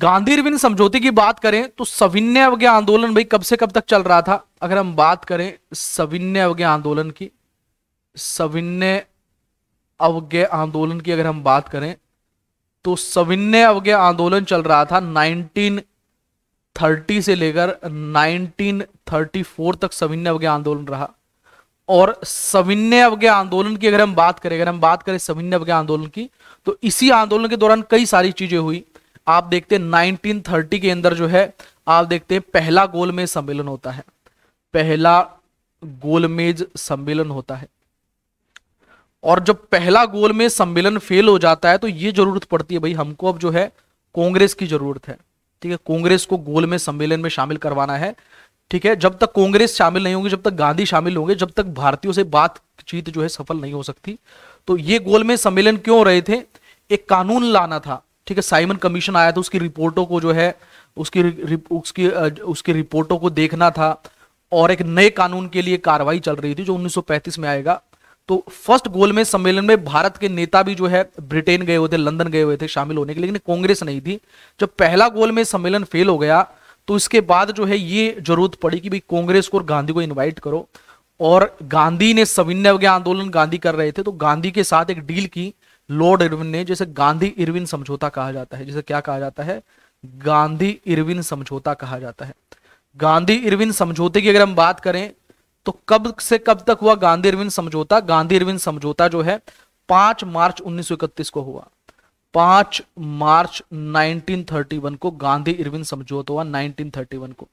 गांधी इरविन समझौते की बात करें तो सविन्य अवज्ञा आंदोलन भाई कब से कब तक चल रहा था अगर हम बात करें सविन्य अवज्ञा आंदोलन की सविन्य अवज्ञा आंदोलन की अगर हम बात करें तो सविन्य अवज्ञा आंदोलन चल रहा था 1930 से लेकर 1934 तक सविन्य अवज्ञा आंदोलन रहा और सविन्य अवज्ञा आंदोलन की अगर हम बात करें अगर हम बात करें सविन्य अवज्ञा आंदोलन की तो इसी आंदोलन के दौरान कई सारी चीजें हुई आप देखते नाइनटीन थर्टी के अंदर जो है आप देखते हैं पहला गोलमेज सम्मेलन होता है पहला गोलमेज सम्मेलन होता है और जब पहला गोलमेज सम्मेलन फेल हो जाता है तो ये जरूरत पड़ती है भाई हमको अब जो है कांग्रेस की जरूरत है ठीक है कांग्रेस को गोलमेज सम्मेलन में शामिल करवाना है ठीक है जब तक कांग्रेस शामिल नहीं होगी जब तक गांधी शामिल होंगे जब तक भारतीयों से बातचीत जो है सफल नहीं हो सकती तो ये गोल में सम्मेलन क्यों रहे थे एक कानून लाना था ठीक है साइमन कमीशन आया था उसकी रिपोर्टों को जो है उसकी उसकी उसकी रिपोर्टों को देखना था और एक नए कानून के लिए कार्रवाई चल रही थी जो 1935 में आएगा तो फर्स्ट गोल में सम्मेलन में भारत के नेता भी जो है ब्रिटेन गए हुए थे लंदन गए हुए थे शामिल होने के लेकिन कांग्रेस नहीं थी जब पहला गोल में सम्मेलन फेल हो गया तो इसके बाद जो है ये जरूरत पड़ी कि भाई कांग्रेस को और गांधी को इन्वाइट करो और गांधी ने सविनय अवज्ञा आंदोलन गांधी कर रहे थे तो गांधी के साथ एक डील की लॉर्ड इरविन ने जैसे गांधी इरविन समझौता कहा जाता है जैसे क्या कहा जाता है गांधी इरविन समझौता कहा जाता है गांधी इरविन समझौते की अगर हम बात करें तो कब से कब तक हुआ गांधी इरविन समझौता गांधी इरविन समझौता जो है पांच मार्च 1931 को हुआ पांच मार्च 1931 को गांधी इरविन समझौता हुआ 1931 को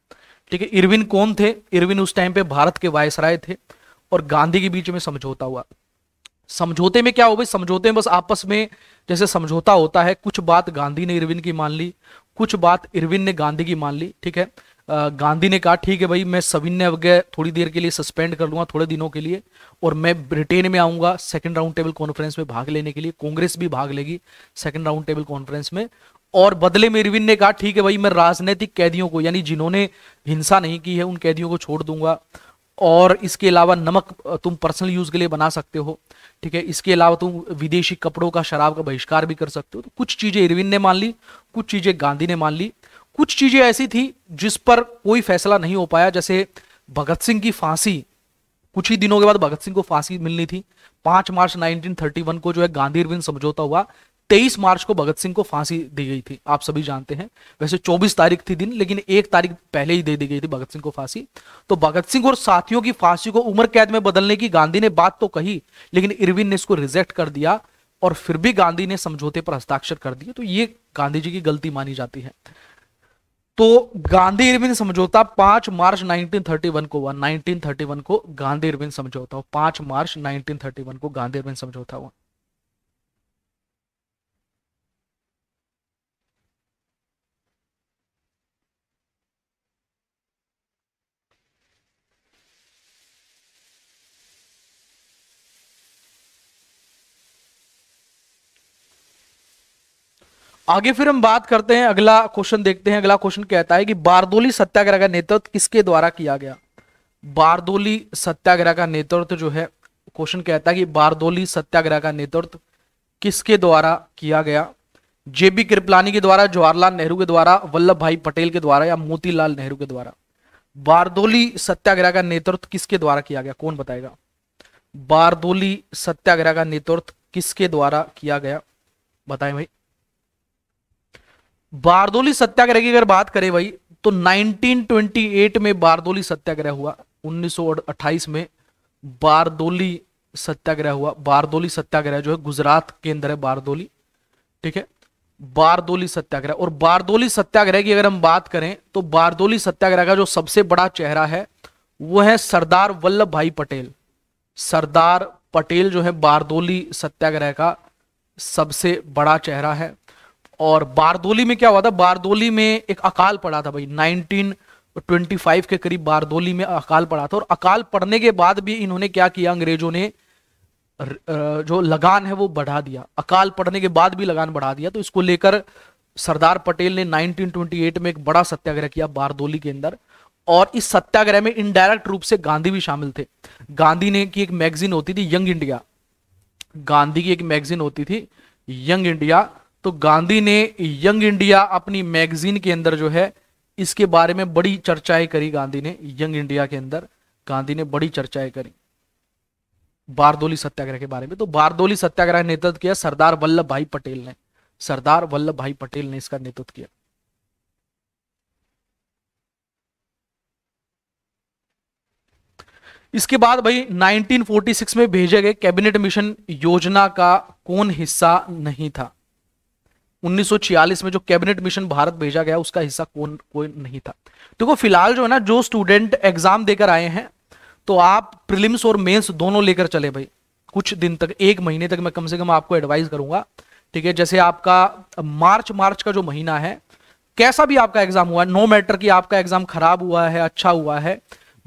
ठीक है इरविन कौन थे इरविन उस टाइम पे भारत के वायसराय थे और गांधी के बीच में समझौता हुआ समझौते में क्या हो गई समझौते में बस आपस में जैसे समझौता होता है कुछ बात गांधी ने इरविन की मान ली कुछ बात इरविन ने गांधी की मान ली ठीक है गांधी ने कहा ठीक है भाई मैं सविन्य अवज्ञा थोड़ी देर के लिए सस्पेंड कर लूंगा थोड़े दिनों के लिए और मैं ब्रिटेन में आऊंगा सेकेंड राउंड टेबल कॉन्फ्रेंस में भाग लेने के लिए कांग्रेस भी भाग लेगी सेकंड राउंड टेबल कॉन्फ्रेंस में और बदले में इरविन ने कहा ठीक है भाई मैं राजनीतिक कैदियों को यानी जिन्होंने हिंसा नहीं की है उन कैदियों को छोड़ दूंगा और इसके अलावा नमक तुम पर्सनल यूज के लिए बना सकते हो ठीक है इसके अलावा तुम विदेशी कपड़ों का शराब का बहिष्कार भी कर सकते हो तो कुछ चीजें इरविन ने मान ली कुछ चीजें गांधी ने मान ली कुछ चीजें ऐसी थी जिस पर कोई फैसला नहीं हो पाया जैसे भगत सिंह की फांसी कुछ ही दिनों के बाद भगत सिंह को फांसी मिलनी थी पांच मार्च 1931 को जो है गांधी समझौता हुआ तेईस मार्च को भगत सिंह को फांसी दी गई थी आप सभी जानते हैं वैसे चौबीस तारीख थी दिन लेकिन एक तारीख पहले ही दे दी गई थी भगत सिंह को फांसी तो भगत सिंह और साथियों की फांसी को उम्र कैद में बदलने की गांधी ने बात तो कही लेकिन इरविन ने इसको रिजेक्ट कर दिया और फिर भी गांधी ने समझौते पर हस्ताक्षर कर दिए तो ये गांधी जी की गलती मानी जाती है तो गांधी इरविन समझौता पांच मार्च 1931 को हुआ 1931 को गांधी इरविन समझौता पांच मार्च 1931 को गांधी इरविन समझौता हुआ आगे फिर हम बात करते हैं अगला क्वेश्चन देखते हैं अगला क्वेश्चन कहता है कि बारदोली सत्याग्रह का नेतृत्व किसके द्वारा किया गया बारदोली सत्याग्रह का नेतृत्व जो है क्वेश्चन कहता है कि बारदोली सत्याग्रह का नेतृत्व किसके द्वारा किया गया जेबी कृपलानी के द्वारा जवाहरलाल नेहरू के द्वारा वल्लभ भाई पटेल के द्वारा या मोतीलाल नेहरू के द्वारा बारदोली सत्याग्रह का नेतृत्व किसके द्वारा किया गया कौन बताएगा बारदोली सत्याग्रह का नेतृत्व किसके द्वारा किया गया बताएं भाई बारदोली सत्याग्रह की अगर बात करें भाई तो 1928 में बारदोली सत्याग्रह हुआ 1928 में बारदोली सत्याग्रह हुआ बारदोली सत्याग्रह जो है गुजरात के अंदर है बारदोली ठीक है बारदोली सत्याग्रह और बारदोली सत्याग्रह की अगर हम बात करें तो बारदोली सत्याग्रह का जो सबसे बड़ा चेहरा है वो है सरदार वल्लभ भाई पटेल सरदार पटेल जो है बारदोली सत्याग्रह का सबसे बड़ा चेहरा है और बारदोली में क्या हुआ था बारदोली में एक अकाल पड़ा था भाई 1925 के करीब बारदोली में अकाल पड़ा था और अकाल पड़ने के बाद भी इन्होंने क्या किया अंग्रेजों ने जो लगान है वो बढ़ा दिया अकाल पड़ने के बाद भी लगान बढ़ा दिया तो इसको लेकर सरदार पटेल ने 1928 में एक बड़ा सत्याग्रह किया बारदोली के अंदर और इस सत्याग्रह में इनडायरेक्ट रूप से गांधी भी शामिल थे गांधी ने की एक मैगजीन होती थी यंग इंडिया गांधी की एक मैगजीन होती थी यंग इंडिया तो गांधी ने यंग इंडिया अपनी मैगजीन के अंदर जो है इसके बारे में बड़ी चर्चाएं करी गांधी ने यंग इंडिया के अंदर गांधी ने बड़ी चर्चाएं करी बारदोली सत्याग्रह के बारे में तो बारदोली सत्याग्रह नेतृत्व किया सरदार वल्लभ भाई पटेल ने सरदार वल्लभ भाई पटेल ने इसका नेतृत्व किया इसके बाद भाई 1946 में भेजे गए कैबिनेट मिशन योजना का कौन हिस्सा नहीं था 1946 में जो कैबिनेट मिशन भारत भेजा गया उसका हिस्सा कौन कोई नहीं था देखो तो फिलहाल जो है ना जो स्टूडेंट एग्जाम देकर आए हैं तो आप प्रिलिम्स और मेंस दोनों लेकर चले भाई कुछ दिन तक एक महीने तक मैं कम से कम आपको एडवाइस करूंगा ठीक है जैसे आपका मार्च मार्च का जो महीना है कैसा भी आपका एग्जाम हुआ नो मैटर कि आपका एग्जाम खराब हुआ है अच्छा हुआ है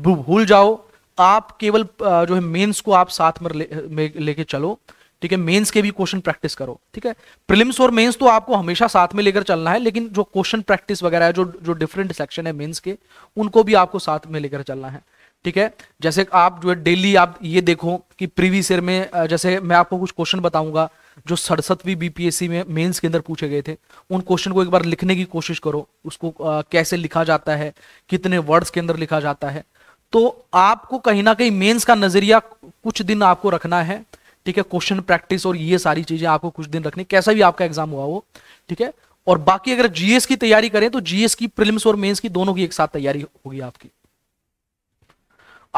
भूल जाओ आप केवल जो है मेन्स को आप साथ में लेके ले चलो ठीक है मेंस के भी क्वेश्चन प्रैक्टिस करो ठीक है प्रिलिम्स और मेंस तो आपको हमेशा साथ में लेकर चलना है लेकिन जो क्वेश्चन प्रैक्टिस वगैरह है जो जो डिफरेंट सेक्शन है मेंस के उनको भी आपको साथ में लेकर चलना है ठीक है जैसे आप जो है डेली आप ये देखो कि प्रीवियस ईयर में जैसे मैं आपको कुछ क्वेश्चन बताऊंगा जो सड़सठवीं बीपीएससी में मेंस के अंदर पूछे गए थे उन क्वेश्चन को एक बार लिखने की कोशिश करो उसको आ, कैसे लिखा जाता है कितने वर्ड्स के अंदर लिखा जाता है तो आपको कहीं ना कहीं मेंस का नजरिया कुछ दिन आपको रखना है ठीक है क्वेश्चन प्रैक्टिस और ये सारी चीजें आपको कुछ दिन रखनी कैसा भी आपका एग्जाम हुआ हो ठीक है और बाकी अगर जीएस की तैयारी करें तो जीएस की प्रिलिम्स और मेंस की दोनों की एक साथ तैयारी होगी आपकी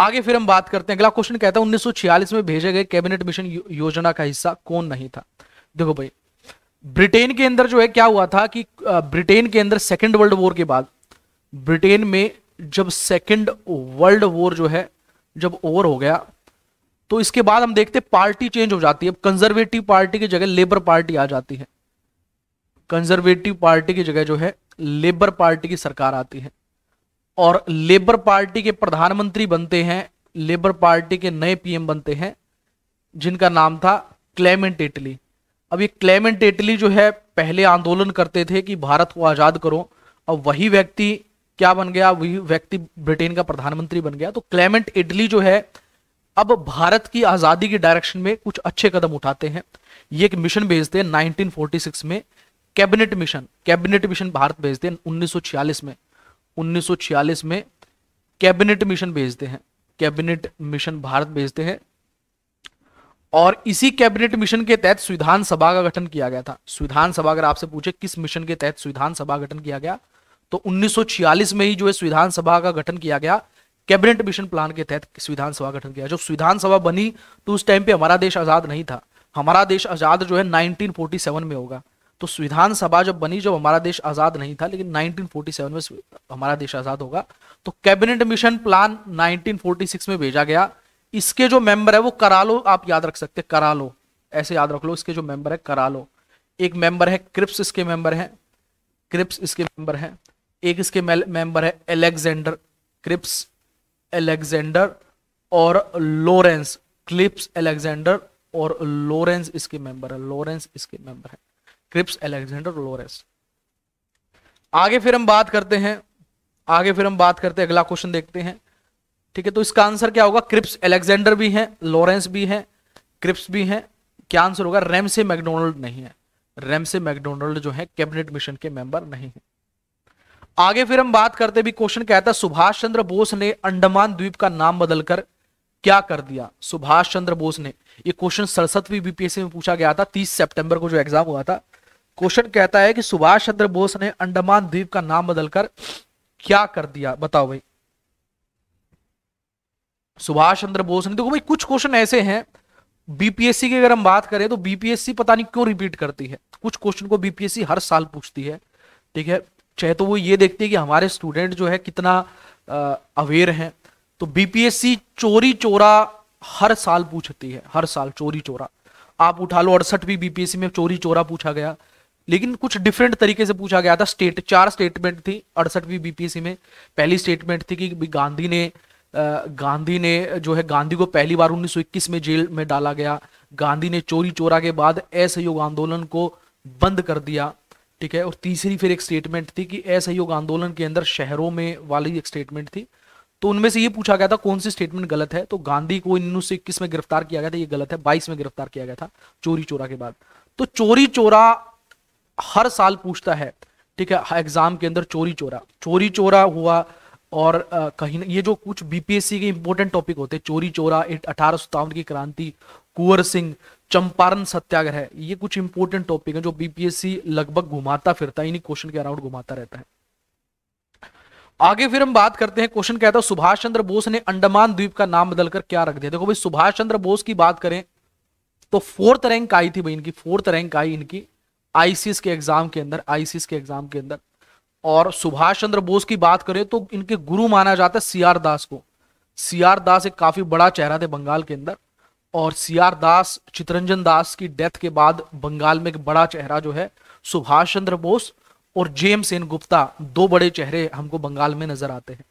आगे फिर हम बात करते हैं अगला क्वेश्चन कहता है उन्नीस में भेजे गए कैबिनेट मिशन योजना का हिस्सा कौन नहीं था देखो भाई ब्रिटेन के अंदर जो है क्या हुआ था कि ब्रिटेन के अंदर सेकेंड वर्ल्ड वॉर के बाद ब्रिटेन में जब सेकेंड वर्ल्ड वॉर जो है जब ओवर हो गया तो इसके बाद हम देखते हैं पार्टी चेंज हो जाती है कंजर्वेटिव पार्टी की जगह लेबर पार्टी आ जाती है कंजर्वेटिव पार्टी की जगह जो है लेबर पार्टी की सरकार आती है और लेबर पार्टी के प्रधानमंत्री बनते हैं लेबर पार्टी के नए पीएम बनते हैं जिनका नाम था क्लेमेंट इटली अब ये क्लेमेंट इटली जो है पहले आंदोलन करते थे कि भारत को आज़ाद करो अब वही व्यक्ति क्या बन गया वही व्यक्ति ब्रिटेन का प्रधानमंत्री बन गया तो क्लेमेंट इटली जो है अब भारत की आज़ादी के डायरेक्शन में कुछ अच्छे कदम उठाते हैं ये एक मिशन भेजते हैं 1946 में cabinet mission cabinet mission Bharat भेजते हैं 1946 में 1946 में कैबिनेट मिशन भेजते हैं कैबिनेट मिशन भारत भेजते हैं और इसी कैबिनेट मिशन के तहत संविधान सभा का गठन किया गया था संविधान सभा अगर आपसे पूछे किस मिशन के तहत संविधान सभा गठन किया गया तो 1946 में ही जो है संविधान सभा का गठन किया गया कैबिनेट मिशन प्लान के तहत संविधान सभा गठन किया जो संविधान सभा बनी तो उस टाइम पे हमारा देश आज़ाद नहीं था हमारा देश आज़ाद जो है 1947 में होगा तो संविधान सभा जब बनी जब हमारा देश आज़ाद नहीं था लेकिन 1947 में हमारा देश आज़ाद होगा तो कैबिनेट मिशन प्लान 1946 में भेजा गया इसके जो मेंबर है वो करालो आप याद रख सकते करालो ऐसे याद रख लो इसके जो मेंबर है करालो एक मेंबर है क्रिप्स इसके मेंबर है क्रिप्स इसके मेंबर है एक इसके मेंबर है एलेक्जेंडर क्रिप्स एलेक्जेंडर और लोरेंस क्लिप्स एलेक्जेंडर और लोरेंस इसके मेंबर है लोरेंस इसके मेंबर है क्रिप्स एलेक्जेंडर लोरेंस आगे फिर हम बात करते हैं आगे फिर हम बात करते हैं अगला क्वेश्चन देखते हैं ठीक है तो इसका आंसर क्या होगा क्रिप्स एलेक्जेंडर भी हैं लॉरेंस भी हैं क्रिप्स भी हैं क्या आंसर होगा रेमसे मैकडोनल्ड नहीं है रेमसे मैकडोनल्ड जो है कैबिनेट मिशन के मेंबर नहीं है आगे फिर हम बात करते भी क्वेश्चन कहता है सुभाष चंद्र बोस ने अंडमान द्वीप का नाम बदलकर क्या कर दिया सुभाष चंद्र बोस ने ये क्वेश्चन सड़सठवीं बीपीएससी में पूछा गया था 30 सितंबर को जो एग्जाम हुआ था क्वेश्चन कहता है कि सुभाष चंद्र बोस ने अंडमान द्वीप का नाम बदलकर क्या कर दिया बताओ भाई सुभाष चंद्र बोस ने देखो भाई कुछ क्वेश्चन ऐसे हैं बीपीएससी की अगर हम बात करें तो बीपीएससी पता नहीं क्यों रिपीट करती है कुछ क्वेश्चन को बीपीएससी हर साल पूछती है ठीक है चाहे तो वो ये देखते हैं कि हमारे स्टूडेंट जो है कितना अवेयर हैं तो बीपीएससी चोरी चोरा हर साल पूछती है हर साल चोरी चोरा आप उठा लो अड़सठवीं बीपीएससी में चोरी चोरा पूछा गया लेकिन कुछ डिफरेंट तरीके से पूछा गया था स्टेट चार स्टेटमेंट थी अड़सठवीं बीपीएससी में पहली स्टेटमेंट थी कि गांधी ने गांधी ने जो है गांधी को पहली बार 1921 में जेल में डाला गया गांधी ने चोरी चोरा के बाद असहयोग आंदोलन को बंद कर दिया ठीक है और तीसरी फिर एक स्टेटमेंट थी कि असहयोग आंदोलन के अंदर शहरों में वाली एक स्टेटमेंट थी तो उनमें से ये पूछा गया था कौन सी स्टेटमेंट गलत है तो गांधी को इन से इक्कीस में गिरफ्तार किया गया था ये गलत है बाईस में गिरफ्तार किया गया था चोरी चोरा के बाद तो चोरी चोरा हर साल पूछता है ठीक है एग्जाम के अंदर चोरी चोरा चोरी चोरा हुआ और कहीं ये जो कुछ बीपीएससी के इंपोर्टेंट टॉपिक होते हैं चोरी चोरा अठारह सौ की क्रांति कुंवर सिंह चंपारण सत्याग्रह ये कुछ इंपोर्टेंट टॉपिक है जो बीपीएससी लगभग घुमाता फिरता है इन्हीं क्वेश्चन के अराउंड घुमाता रहता है आगे फिर हम बात करते हैं क्वेश्चन कहता है सुभाष चंद्र बोस ने अंडमान द्वीप का नाम बदलकर क्या रख दिया देखो भाई सुभाष चंद्र बोस की बात करें तो फोर्थ रैंक आई थी भाई इनकी फोर्थ रैंक आई इनकी आईसीएस के एग्जाम के अंदर आईसीएस के एग्जाम के अंदर और सुभाष चंद्र बोस की बात करें तो इनके गुरु माना जाता है सी दास को सी आर दास एक काफी बड़ा चेहरा थे बंगाल के अंदर और सीआर दास चितरंजन दास की डेथ के बाद बंगाल में एक बड़ा चेहरा जो है सुभाष चंद्र बोस और जेम सेन गुप्ता दो बड़े चेहरे हमको बंगाल में नजर आते हैं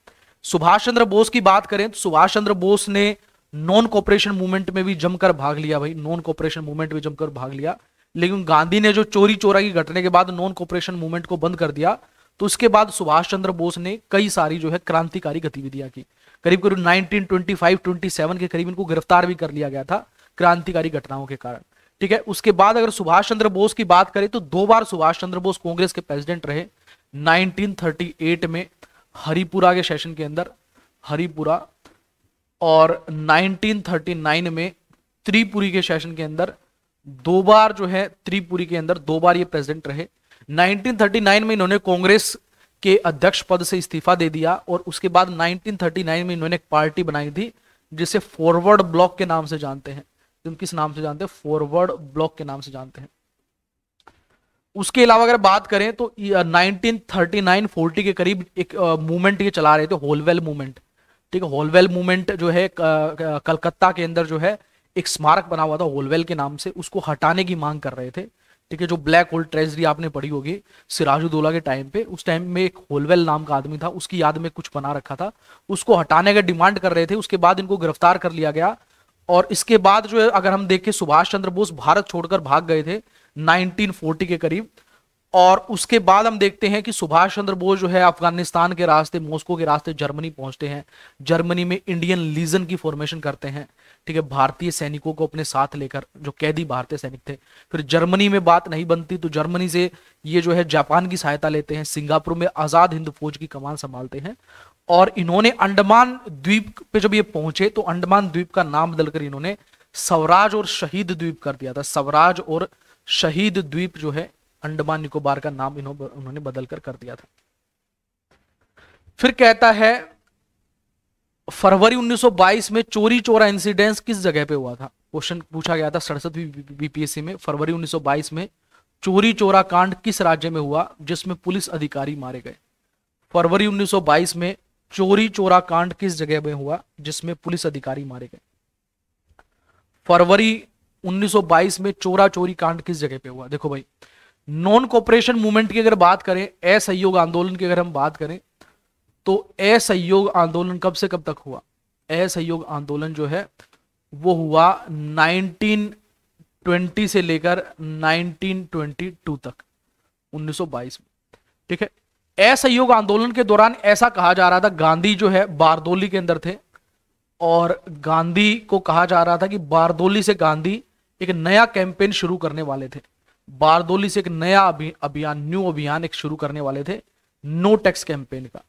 सुभाष चंद्र बोस की बात करें तो सुभाष चंद्र बोस ने नॉन कॉपरेशन मूवमेंट में भी जमकर भाग लिया भाई नॉन कॉपरेशन मूवमेंट में जमकर भाग लिया लेकिन गांधी ने जो चोरी चोरा की घटने के बाद नॉन कॉपरेशन मूवमेंट को बंद कर दिया तो उसके बाद सुभाष चंद्र बोस ने कई सारी जो है क्रांतिकारी गतिविधियां की करीब करीब 1925 27 के करीब इनको गिरफ्तार भी कर लिया गया था क्रांतिकारी घटनाओं के कारण ठीक है उसके बाद अगर सुभाष चंद्र बोस की बात करें तो दो बार सुभाष चंद्र बोस कांग्रेस के प्रेसिडेंट रहे 1938 में हरिपुरा के सेशन के अंदर हरिपुरा और 1939 में त्रिपुरी के सेशन के अंदर दो बार जो है त्रिपुरी के अंदर दो बार ये प्रेसिडेंट रहे 1939 में इन्होंने कांग्रेस के अध्यक्ष पद से इस्तीफा दे दिया और उसके बाद 1939 में इन्होंने एक पार्टी बनाई थी जिसे फॉरवर्ड ब्लॉक के नाम से जानते हैं तुम किस नाम से जानते हैं फॉरवर्ड ब्लॉक के नाम से जानते हैं उसके अलावा अगर बात करें तो 1939-40 के करीब एक मूवमेंट ये चला रहे थे होलवेल मूवमेंट ठीक है होलवेल मूवमेंट जो है कलकत्ता के अंदर जो है एक स्मारक बना हुआ था होलवेल के नाम से उसको हटाने की मांग कर रहे थे ठीक है जो ब्लैक होल ट्रेजरी आपने पढ़ी होगी सिराजुद्दौला के टाइम पे उस टाइम में एक होलवेल नाम का आदमी था उसकी याद में कुछ बना रखा था उसको हटाने का डिमांड कर रहे थे उसके बाद इनको गिरफ्तार कर लिया गया और इसके बाद जो है अगर हम देखें सुभाष चंद्र बोस भारत छोड़कर भाग गए थे 1940 के करीब और उसके बाद हम देखते हैं कि सुभाष चंद्र बोस जो है अफगानिस्तान के रास्ते मॉस्को के रास्ते जर्मनी पहुंचते हैं जर्मनी में इंडियन लीजन की फॉर्मेशन करते हैं ठीक है भारतीय सैनिकों को अपने साथ लेकर जो कैदी भारतीय सैनिक थे फिर जर्मनी में बात नहीं बनती तो जर्मनी से ये जो है जापान की सहायता लेते हैं सिंगापुर में आजाद हिंद फौज की कमान संभालते हैं और इन्होंने अंडमान द्वीप पे जब ये पहुंचे तो अंडमान द्वीप का नाम बदलकर इन्होंने स्वराज और शहीद द्वीप कर दिया था स्वराज और शहीद द्वीप जो है अंडमान निकोबार का नाम इन्होंने बदलकर कर दिया था फिर कहता है फरवरी 1922 में चोरी चोरा इंसिडेंस किस जगह पे हुआ था क्वेश्चन पूछा गया था सड़सठ बीपीएससी में फरवरी 1922 में चोरी चोरा कांड किस राज्य में हुआ जिसमें पुलिस अधिकारी मारे गए फरवरी 1922 में चोरी चोरा कांड किस जगह में हुआ जिसमें पुलिस अधिकारी मारे गए फरवरी 1922 में चोरा चोरी कांड किस जगह पे हुआ देखो भाई नॉन कॉपरेशन मूवमेंट की अगर बात करें असहयोग आंदोलन की अगर हम बात करें तो असहयोग आंदोलन कब से कब तक हुआ असहयोग आंदोलन जो है वो हुआ 1920 से लेकर 1922 तक 1922 में ठीक है असहयोग आंदोलन के दौरान ऐसा कहा जा रहा था गांधी जो है बारदोली के अंदर थे और गांधी को कहा जा रहा था कि बारदोली से गांधी एक नया कैंपेन शुरू करने वाले थे बारदोली से एक नया अभियान न्यू अभियान एक शुरू करने वाले थे नो टैक्स कैंपेन का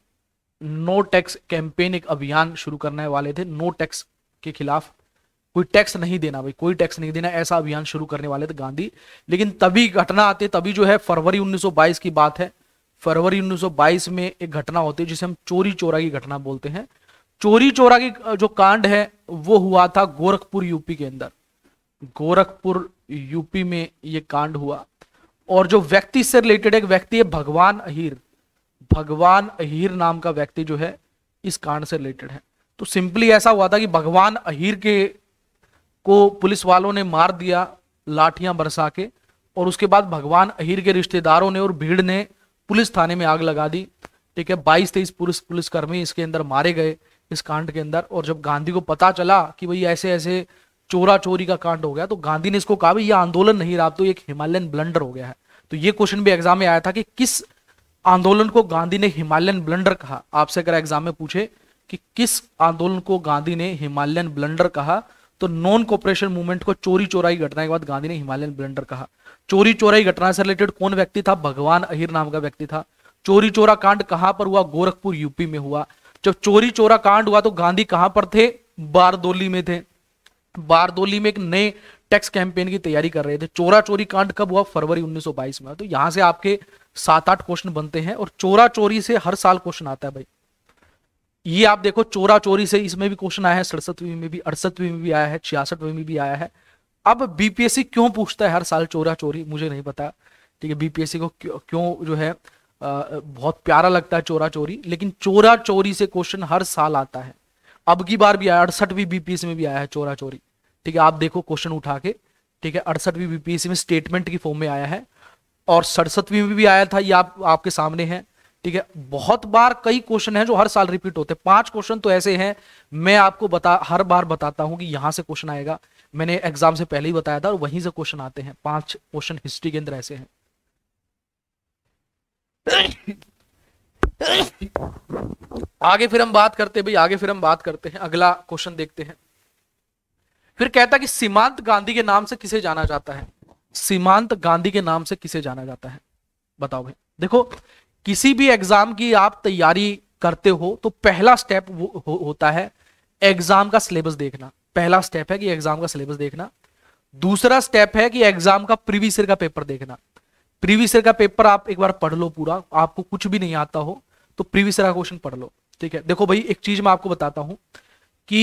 नो टैक्स कैंपेन एक अभियान शुरू करने वाले थे नो टैक्स के खिलाफ कोई टैक्स नहीं देना भाई कोई टैक्स नहीं देना ऐसा अभियान शुरू करने वाले थे गांधी लेकिन तभी घटना आती तभी जो है फरवरी 1922 की बात है फरवरी 1922 में एक घटना होती है जिसे हम चोरी चोरा की घटना बोलते हैं चोरी चोरा की जो कांड है वो हुआ था गोरखपुर यूपी के अंदर गोरखपुर यूपी में ये कांड हुआ और जो व्यक्ति से रिलेटेड एक व्यक्ति है भगवान अहिर भगवान अहिर नाम का व्यक्ति जो है इस कांड से रिलेटेड है तो सिंपली ऐसा हुआ था कि भगवान अहिर के को पुलिस वालों ने मार दिया लाठियां बरसा के और उसके बाद भगवान अहिर के रिश्तेदारों ने और भीड़ ने पुलिस थाने में आग लगा दी ठीक है बाईस तेईस पुलिस पुलिसकर्मी इसके अंदर मारे गए इस कांड के अंदर और जब गांधी को पता चला कि भाई ऐसे ऐसे चोरा चोरी का कांड हो गया तो गांधी ने इसको कहा भाई ये आंदोलन नहीं रहा तो एक हिमालयन ब्लंडर हो गया है तो ये क्वेश्चन भी एग्जाम में आया था कि किस आंदोलन को गांधी ने हिमालयन ब्लंडर कहा आपसे अगर एग्जाम में पूछे कि किस आंदोलन को गांधी ने हिमालयन ब्लंडर कहा तो नॉन कॉपरेशन मूवमेंट को चोरी चोराई घटना के बाद गांधी ने हिमालयन ब्लंडर कहा चोरी चोराई घटना से रिलेटेड कौन व्यक्ति था भगवान अहिर नाम का व्यक्ति था चोरी चोरा कांड कहां पर हुआ गोरखपुर यूपी में हुआ जब चोरी चोरा कांड हुआ तो गांधी कहां पर थे बारदोली में थे बारदोली में एक नए टैक्स कैंपेन की तैयारी कर रहे थे चोरा चोरी कांड कब हुआ फरवरी 1922 में तो यहां से आपके सात आठ क्वेश्चन बनते हैं और चोरा चोरी से हर साल क्वेश्चन आता है भाई ये आप देखो चोरा चोरी से इसमें भी क्वेश्चन आया है सड़सठवीं में भी अड़सठवीं में भी आया है छियासठवीं में भी आया है अब बीपीएससी क्यों पूछता है हर साल चोरा चोरी मुझे नहीं पता ठीक है बीपीएससी को क्यों जो है बहुत प्यारा लगता है चोरा चोरी लेकिन चोरा चोरी से क्वेश्चन हर साल आता है अब की बार भी आया अड़सठवीं बीपीएससी में भी आया है चोरा चोरी ठीक है आप देखो क्वेश्चन उठा के ठीक है अड़सठवीं बीपीएससी में स्टेटमेंट की फॉर्म में आया है और सड़सठवीं में भी आया था ये आप आपके सामने है ठीक है बहुत बार कई क्वेश्चन है जो हर साल रिपीट होते हैं पांच क्वेश्चन तो ऐसे हैं मैं आपको बता हर बार बताता हूं कि यहां से क्वेश्चन आएगा मैंने एग्जाम से पहले ही बताया था और वहीं से क्वेश्चन आते हैं पांच क्वेश्चन हिस्ट्री के अंदर ऐसे हैं आगे फिर हम बात करते हैं भाई आगे फिर हम बात करते हैं अगला क्वेश्चन देखते हैं फिर कहता है कि सीमांत गांधी के नाम से किसे जाना जाता है सीमांत गांधी के नाम से किसे जाना जाता है बताओ भाई देखो किसी भी एग्जाम की आप तैयारी करते हो तो पहला स्टेप हो, होता है एग्जाम का सिलेबस देखना पहला स्टेप है कि एग्जाम का सिलेबस देखना दूसरा स्टेप है कि एग्जाम का प्रीवियस का पेपर देखना प्रीवियस का पेपर आप एक बार पढ़ लो पूरा आपको कुछ भी नहीं आता हो तो प्रीवियस का क्वेश्चन पढ़ लो ठीक है देखो भाई एक चीज मैं आपको बताता हूं कि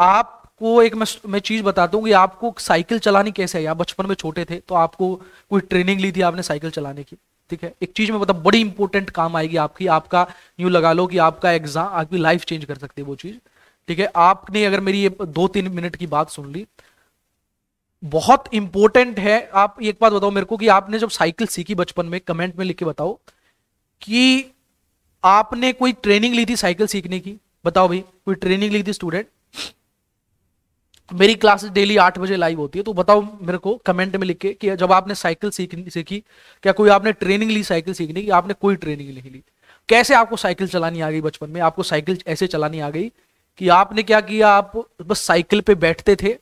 आप आपको एक मैं मैं चीज़ बताता हूँ कि आपको साइकिल चलानी कैसे है आप बचपन में छोटे थे तो आपको कोई ट्रेनिंग ली थी आपने साइकिल चलाने की ठीक है एक चीज़ में मतलब बड़ी इंपॉर्टेंट काम आएगी आपकी आपका यूँ लगा लो कि आपका एग्जाम आपकी लाइफ चेंज कर सकती है वो चीज़ ठीक है आपने अगर मेरी ये दो तीन मिनट की बात सुन ली बहुत इंपॉर्टेंट है आप एक बात बताओ मेरे को कि आपने जब साइकिल सीखी बचपन में कमेंट में लिख के बताओ कि आपने कोई ट्रेनिंग ली थी साइकिल सीखने की बताओ भाई कोई ट्रेनिंग ली थी स्टूडेंट मेरी क्लासेस डेली आठ बजे लाइव होती है तो बताओ मेरे को कमेंट में लिख के कि जब आपने साइकिल सीखी क्या कोई आपने ट्रेनिंग ली साइकिल सीखने की आपने कोई ट्रेनिंग नहीं ली कैसे आपको साइकिल चलानी आ गई बचपन में आपको साइकिल ऐसे चलानी आ गई कि आपने क्या किया आप बस साइकिल पे बैठते थे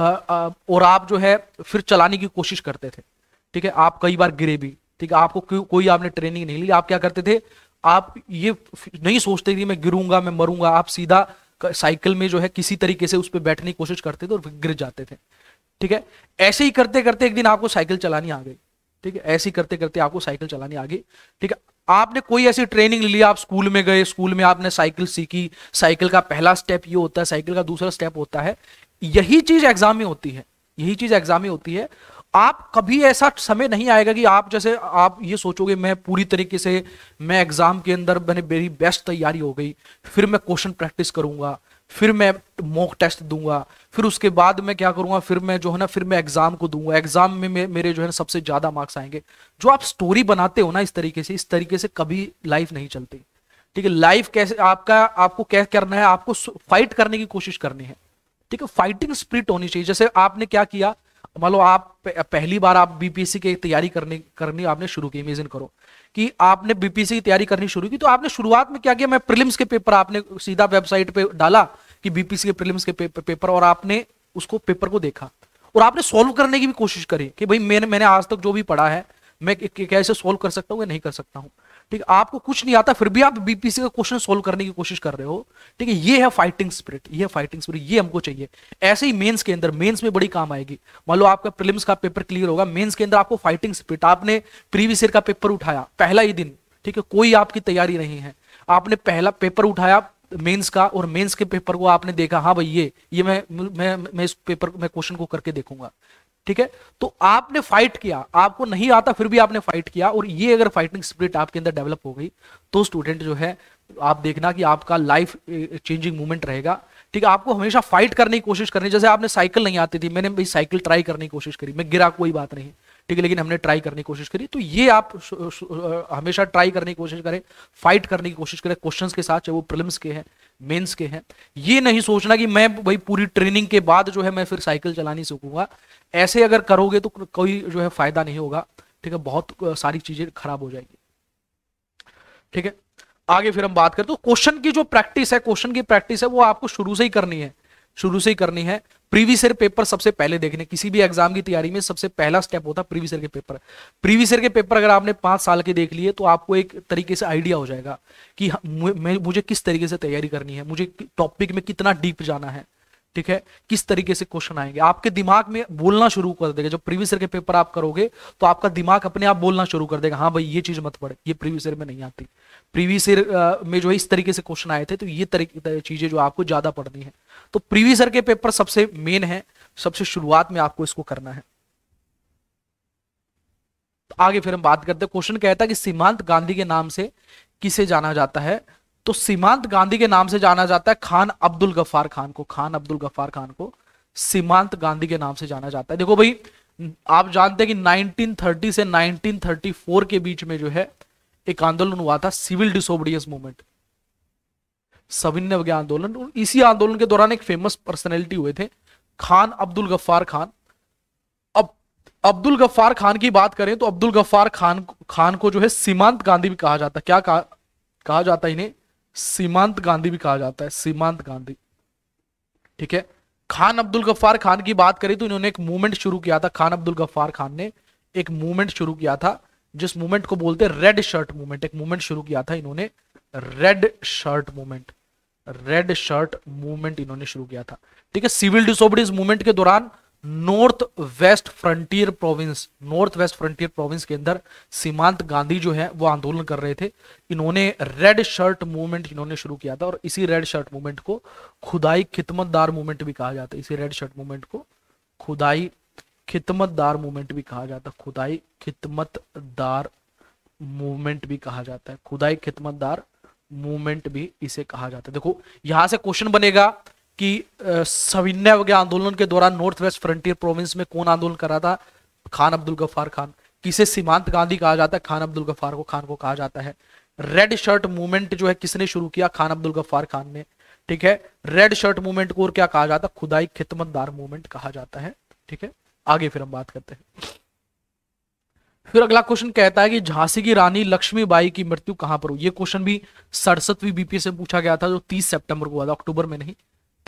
और आप जो है फिर चलाने की कोशिश करते थे ठीक है आप कई बार गिरे भी ठीक है आपको कोई आपने ट्रेनिंग नहीं ली आप क्या करते थे आप ये नहीं सोचते कि मैं गिरूंगा मैं मरूंगा आप सीधा साइकिल में जो है किसी तरीके से उस पर बैठने की कोशिश करते थे और गिर जाते थे ठीक है ऐसे ही करते करते एक दिन आपको साइकिल चलानी आ गई ठीक है ऐसे ही करते करते आपको साइकिल चलानी आ गई ठीक है आपने कोई ऐसी ट्रेनिंग ली आप स्कूल में गए स्कूल में आपने साइकिल सीखी साइकिल का पहला स्टेप ये होता है साइकिल का दूसरा स्टेप होता है यही चीज एग्जाम में होती है यही चीज एग्जाम में होती है आप कभी ऐसा समय नहीं आएगा कि आप जैसे आप ये सोचोगे मैं पूरी तरीके से मैं एग्जाम के अंदर मैंने मेरी बेस्ट तैयारी हो गई फिर मैं क्वेश्चन प्रैक्टिस करूंगा फिर मैं मॉक टेस्ट दूंगा फिर उसके बाद मैं क्या करूंगा फिर मैं जो है ना फिर मैं एग्जाम को दूंगा एग्जाम में मेरे जो है ना सबसे ज्यादा मार्क्स आएंगे जो आप स्टोरी बनाते हो ना इस तरीके से इस तरीके से कभी लाइफ नहीं चलती ठीक है लाइफ कैसे आपका आपको क्या करना है आपको फाइट करने की कोशिश करनी है ठीक है फाइटिंग स्प्रिट होनी चाहिए जैसे आपने क्या किया मान लो आप पहली बार आप बीपीएससी की तैयारी करने करनी आपने शुरू की इमेजिन करो कि आपने बीपीएससी की तैयारी करनी शुरू की तो आपने शुरुआत में क्या किया मैं प्रिलिम्स के पेपर आपने सीधा वेबसाइट पे डाला कि बीपीएससी के प्रिलिम्स के पेपर, पेपर और आपने उसको पेपर को देखा और आपने सॉल्व करने की भी कोशिश करी कि भाई मैंने मैंने आज तक जो भी पढ़ा है मैं कैसे सोल्व कर सकता हूँ या नहीं कर सकता हूँ ठीक है आपको कुछ नहीं आता फिर भी आप बीपीसी का क्वेश्चन सोल्व करने की कोशिश कर रहे हो ठीक है ये है फाइटिंग स्पिरिट ये है फाइटिंग स्पिरिट ये हमको चाहिए ऐसे ही मेंस के अंदर मेंस में बड़ी काम आएगी मान लो आपका प्रिलिम्स का पेपर क्लियर होगा मेंस के अंदर आपको फाइटिंग स्पिरिट आपने प्रीवियस ईयर का पेपर उठाया पहला ही दिन ठीक है कोई आपकी तैयारी नहीं है आपने पहला पेपर उठाया मेन्स का और मेन्स के पेपर को आपने देखा हाँ भाई ये ये मैं मैं मैं इस पेपर मैं क्वेश्चन को करके देखूंगा ठीक है तो आपने फाइट किया आपको नहीं आता फिर भी आपने फाइट किया और ये अगर फाइटिंग स्पिरिट आपके अंदर डेवलप हो गई तो स्टूडेंट जो है आप देखना कि आपका लाइफ चेंजिंग मूवमेंट रहेगा ठीक है आपको हमेशा फाइट करने की कोशिश करनी जैसे आपने साइकिल नहीं आती थी मैंने भी साइकिल ट्राई करने की कोशिश करी मैं गिरा कोई बात नहीं ठीक है लेकिन हमने ट्राई करने की कोशिश करी तो ये आप हमेशा ट्राई करने की कोशिश करें फाइट करने की कोशिश करें क्वेश्चंस के साथ चाहे वो प्रिलिम्स के हैं मेंस के हैं ये नहीं सोचना कि मैं भाई पूरी ट्रेनिंग के बाद जो है मैं फिर साइकिल चलानी सीखूंगा ऐसे अगर करोगे तो कोई जो है फायदा नहीं होगा ठीक है बहुत सारी चीजें खराब हो जाएगी ठीक है आगे फिर हम बात करें तो क्वेश्चन की जो प्रैक्टिस है क्वेश्चन की प्रैक्टिस है वो आपको शुरू से ही करनी है शुरू से ही करनी है प्रीवीसर पेपर सबसे पहले देखने किसी भी एग्जाम की तैयारी में सबसे पहला स्टेप होता है प्रीवीसर के पेपर प्रीवीसर के पेपर अगर आपने पांच साल के देख लिए तो आपको एक तरीके से आइडिया हो जाएगा कि मुझे किस तरीके से तैयारी करनी है मुझे टॉपिक में कितना डीप जाना है ठीक है किस तरीके से क्वेश्चन आएंगे आपके दिमाग में बोलना शुरू कर देगा जब प्रीवियस ईयर के पेपर आप करोगे तो आपका दिमाग अपने आप बोलना शुरू कर देगा हाँ भाई ये चीज मत पढ़े ये प्रीवियस ईयर में नहीं आती प्रीवियस ईयर में जो है इस तरीके से क्वेश्चन आए थे तो ये तरीके चीजें जो आपको ज्यादा पढ़नी है तो प्रीवियस ईयर के पेपर सबसे मेन है सबसे शुरुआत में आपको इसको करना है आगे फिर हम बात करते हैं क्वेश्चन कहता है कि सीमांत गांधी के नाम से किसे जाना जाता है तो सीमांत गांधी के नाम से जाना जाता है खान अब्दुल गफार खान को खान अब्दुल गफार खान को सीमांत गांधी के नाम से जाना जाता है देखो भाई आप जानते हैं कि 1930 से 1934 के बीच में जो है एक आंदोलन हुआ था सिविल डिसोबडियंस मूवमेंट सविन्य आंदोलन इसी आंदोलन के दौरान एक फेमस पर्सनैलिटी हुए थे खान अब्दुल गफ्फार खान अब अब्दुल गफ्फार खान की बात करें तो अब्दुल गफ्फार खान खान को जो है सीमांत गांधी भी कहा जाता क्या कहा, कहा जाता इन्हें सीमांत गांधी भी कहा जाता है सीमांत गांधी ठीक है खान अब्दुल गफ्फार खान की बात करें तो इन्होंने एक मूवमेंट शुरू किया था खान अब्दुल गफ्फार खान ने एक मूवमेंट शुरू किया था जिस मूवमेंट को बोलते हैं रेड शर्ट मूवमेंट एक मूवमेंट शुरू किया था इन्होंने red shirt movement red shirt movement इन्होंने शुरू किया था ठीक है सिविल डिसोबिडियंस मूवमेंट के दौरान north west frontier province north west frontier province के अंदर सीमांत गांधी जो है वो आंदोलन कर रहे थे इन्होंने रेड शर्ट मूवमेंट इन्होंने शुरू किया था और इसी रेड शर्ट मूवमेंट को खुदाई खितमतदार मूवमेंट भी कहा जाता है इसी रेड शर्ट मूवमेंट को खुदाई खितमतदार मूवमेंट भी कहा जाता है खुदाई खितमतदार मूवमेंट भी कहा जाता है खुदाई खितमतदार मूवमेंट भी इसे कहा जाता है देखो यहां से क्वेश्चन बनेगा कि सविन्य के आंदोलन के दौरान नॉर्थ वेस्ट फ्रंटियर प्रोविंस में कौन आंदोलन करा था खान अब्दुल गफ्फार खान किसे सीमांत गांधी कहा जाता है खान अब्दुल गफ्फार को खान को कहा जाता है रेड शर्ट मूवमेंट जो है किसने शुरू किया खान अब्दुल गफ्फार खान ने ठीक है रेड शर्ट मूवमेंट को और क्या कहा जाता है खुदाई खिदमतदार मूवमेंट कहा जाता है ठीक है आगे फिर हम बात करते हैं फिर अगला क्वेश्चन कहता है कि झांसी की रानी लक्ष्मीबाई की मृत्यु कहां पर हुई ये क्वेश्चन भी सड़सठवीं बीपीएस से पूछा गया था जो 30 सितंबर को हुआ था अक्टूबर में नहीं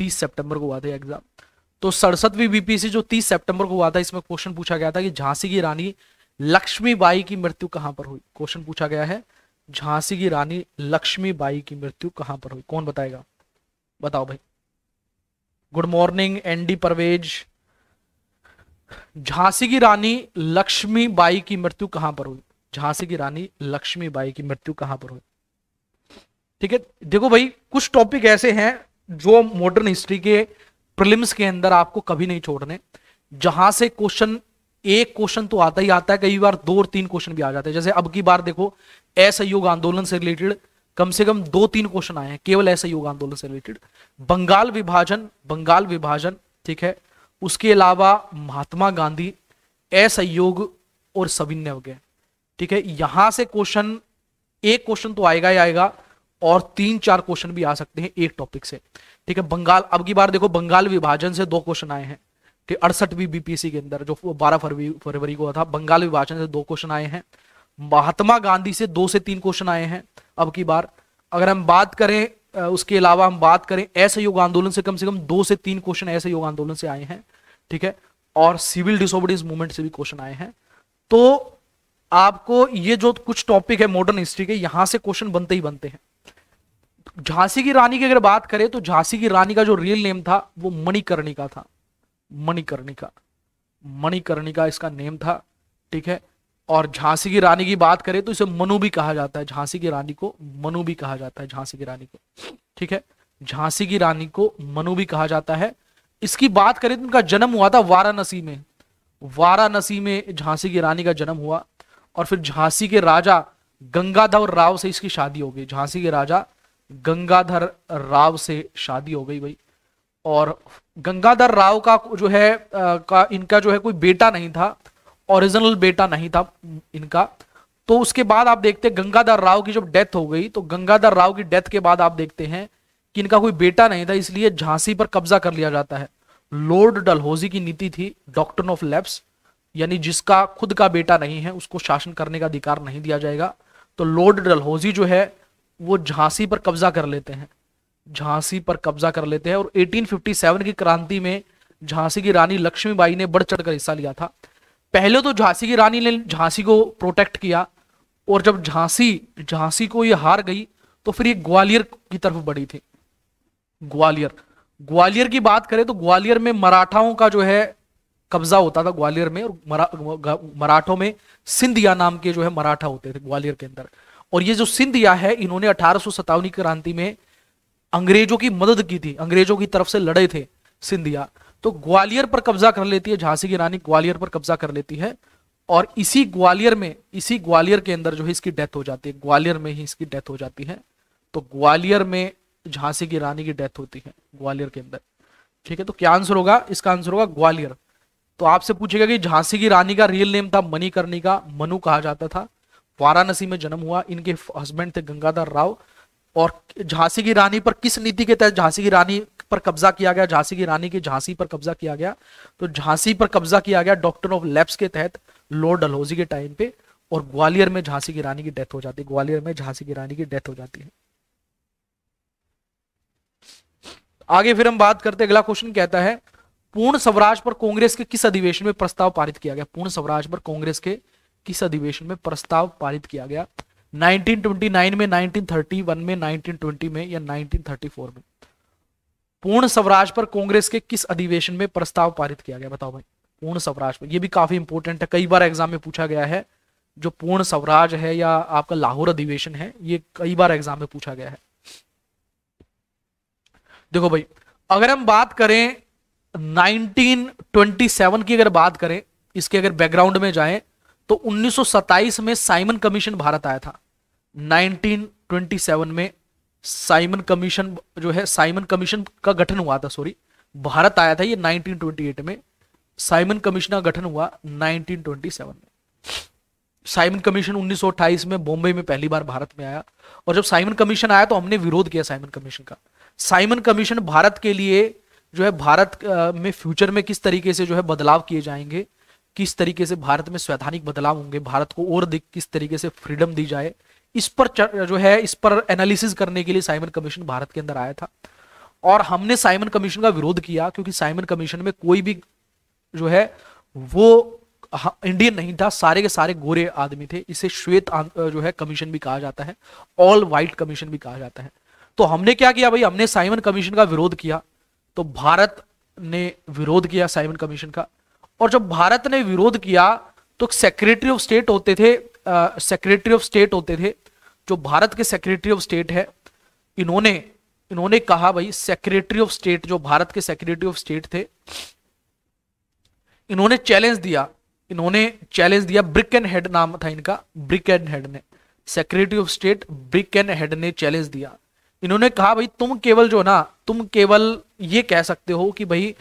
30 सितंबर को हुआ था एग्जाम तो सड़सठवीं बीपीसी जो 30 सितंबर को हुआ था इसमें क्वेश्चन पूछा गया था कि झांसी की रानी लक्ष्मीबाई की मृत्यु कहां पर हुई क्वेश्चन पूछा गया है झांसी की रानी लक्ष्मीबाई की मृत्यु कहां पर हुई कौन बताएगा बताओ भाई good morning ND Parvez Jhansi की रानी लक्ष्मीबाई की मृत्यु कहां पर हुई झांसी की रानी लक्ष्मीबाई की मृत्यु कहां पर हुई ठीक है देखो भाई कुछ टॉपिक ऐसे हैं जो मॉडर्न हिस्ट्री के प्रिलिम्स के अंदर आपको कभी नहीं छोड़ने जहां से क्वेश्चन एक क्वेश्चन तो आता ही आता है कई बार दो और तीन क्वेश्चन भी आ जाते हैं जैसे अब की बार देखो असहयोग आंदोलन से रिलेटेड कम से कम दो तीन क्वेश्चन आए हैं केवल असहयोग आंदोलन से रिलेटेड बंगाल विभाजन बंगाल विभाजन ठीक है उसके अलावा महात्मा गांधी असहयोग और सविन्य वगैरह ठीक है यहां से क्वेश्चन एक क्वेश्चन तो आएगा ही आएगा और तीन चार क्वेश्चन भी आ सकते हैं एक टॉपिक से ठीक है बंगाल अब की बार देखो बंगाल विभाजन से दो क्वेश्चन आए हैं ठीक अड़सठवीं बीपीसी के अंदर जो बारह फरवरी फरवरी को था बंगाल विभाजन से दो क्वेश्चन आए हैं महात्मा गांधी से दो से तीन क्वेश्चन आए हैं अब की बार अगर हम बात करें उसके अलावा हम बात करें ऐसे योग आंदोलन से कम से कम दो से तीन क्वेश्चन ऐसे योग आंदोलन से आए हैं ठीक है और सिविल डिसोबिडेंस मूवमेंट से भी क्वेश्चन आए हैं तो आपको ये जो कुछ टॉपिक है मॉडर्न हिस्ट्री के यहां से क्वेश्चन बनते ही बनते हैं झांसी की रानी की अगर बात करें तो झांसी की रानी का जो रियल नेम था वो मणिकर्णी का था मणिकर्णिका मणिकर्णिका इसका नेम था ठीक है और झांसी की रानी की बात करें तो इसे मनु भी कहा जाता है झांसी की रानी को मनु भी कहा जाता है झांसी की रानी को ठीक है झांसी की रानी को मनु भी कहा जाता है इसकी बात करें तो इनका जन्म हुआ था वाराणसी में वाराणसी में झांसी की रानी का जन्म हुआ और फिर झांसी के राजा गंगाधर राव से इसकी शादी हो गई झांसी के राजा गंगाधर राव से शादी हो गई भाई और गंगाधर राव का जो है आ, का इनका जो है कोई बेटा नहीं था ओरिजिनल बेटा नहीं था इनका तो उसके बाद आप देखते हैं गंगाधर राव की जब डेथ हो गई तो गंगाधर राव की डेथ के बाद आप देखते हैं कि इनका कोई बेटा नहीं था इसलिए झांसी पर कब्जा कर लिया जाता है लॉर्ड डलहौजी की नीति थी डॉक्टर ऑफ लेप्स यानी जिसका खुद का बेटा नहीं है उसको शासन करने का अधिकार नहीं दिया जाएगा तो लॉर्ड डलहोजी जो है वो झांसी पर कब्जा कर लेते हैं झांसी पर कब्जा कर लेते हैं और 1857 की क्रांति में झांसी की रानी लक्ष्मीबाई ने बढ़ चढ़कर हिस्सा लिया था पहले तो झांसी की रानी ने झांसी को प्रोटेक्ट किया और जब झांसी झांसी को ये हार गई तो फिर ये ग्वालियर की तरफ बढ़ी थी ग्वालियर ग्वालियर की बात करें तो ग्वालियर में मराठाओं का जो है कब्जा होता था ग्वालियर में और मरा, मराठों में सिंधिया नाम के जो है मराठा होते थे ग्वालियर के अंदर और ये जो सिंधिया है इन्होंने अठारह की क्रांति में अंग्रेजों की मदद की थी अंग्रेजों की तरफ से लड़े थे सिंधिया तो ग्वालियर पर कब्जा कर लेती है झांसी की रानी ग्वालियर पर कब्जा कर लेती है और इसी ग्वालियर में इसी ग्वालियर के अंदर जो है इसकी डेथ हो जाती है ग्वालियर में ही इसकी डेथ हो जाती है तो ग्वालियर में झांसी की रानी की डेथ होती है ग्वालियर के अंदर ठीक है तो क्या आंसर होगा इसका आंसर होगा ग्वालियर तो आपसे पूछेगा कि झांसी की रानी का रियल नेम था मनी करनी का मनु कहा जाता था वाराणसी में जन्म हुआ इनके हस्बैंड थे गंगाधर राव और झांसी की रानी पर किस नीति के तहत झांसी की रानी पर कब्जा किया गया झांसी की रानी के झांसी पर कब्जा किया गया तो झांसी पर कब्जा किया गया डॉक्टर ऑफ लैब्स के तहत लॉर्ड डलहौजी के टाइम पे और ग्वालियर में झांसी की रानी की डेथ हो जाती है ग्वालियर में झांसी की रानी की डेथ हो जाती है आगे फिर हम बात करते अगला क्वेश्चन कहता है पूर्ण स्वराज पर कांग्रेस के किस अधिवेशन में प्रस्ताव पारित किया गया पूर्ण स्वराज पर कांग्रेस के किस अधिवेशन में प्रस्ताव पारित किया गया 1929 में 1931 में 1920 में या 1934 में पूर्ण स्वराज पर कांग्रेस के किस अधिवेशन में प्रस्ताव पारित किया गया बताओ भाई पूर्ण स्वराज पर यह भी काफी इंपोर्टेंट है कई बार एग्जाम में पूछा गया है जो पूर्ण स्वराज है या आपका लाहौर अधिवेशन है ये कई बार एग्जाम में पूछा गया है देखो भाई अगर हम बात करें 1927 की अगर बात करें इसके अगर बैकग्राउंड में जाएं तो 1927 में साइमन कमीशन भारत आया था 1927 में साइमन कमीशन जो है साइमन कमीशन का गठन हुआ था सॉरी भारत आया था ये 1928 में साइमन कमीशन का गठन हुआ 1927 में साइमन कमीशन 1928 में बॉम्बे में पहली बार भारत में आया और जब साइमन कमीशन आया तो हमने विरोध किया साइमन कमीशन का साइमन कमीशन भारत के लिए जो है भारत में फ्यूचर में किस तरीके से जो है बदलाव किए जाएंगे किस तरीके से भारत में स्वैधानिक बदलाव होंगे भारत को और किस तरीके से फ्रीडम दी जाए इस पर जो है इस पर एनालिसिस करने के लिए साइमन कमीशन भारत के अंदर आया था और हमने साइमन कमीशन का विरोध किया क्योंकि साइमन कमीशन में कोई भी जो है वो इंडियन नहीं था सारे के सारे गोरे आदमी थे इसे श्वेत जो है कमीशन भी कहा जाता है ऑल व्हाइट कमीशन भी कहा जाता है तो हमने क्या किया भाई हमने साइमन कमीशन का विरोध किया तो भारत ने विरोध किया साइमन कमीशन का और जब भारत ने विरोध किया तो सेक्रेटरी ऑफ स्टेट होते थे सेक्रेटरी ऑफ स्टेट होते थे जो भारत के सेक्रेटरी ऑफ स्टेट है इन्होंने इन्होंने कहा भाई सेक्रेटरी ऑफ स्टेट जो भारत के सेक्रेटरी ऑफ स्टेट थे इन्होंने चैलेंज दिया इन्होंने चैलेंज दिया ब्रिक एंड हेड नाम था इनका ब्रिक एंड हेड ने secretary of state Birkenhead ने चैलेंज दिया इन्होंने कहा भाई तुम केवल जो ना तुम केवल ये कह सकते हो कि भाई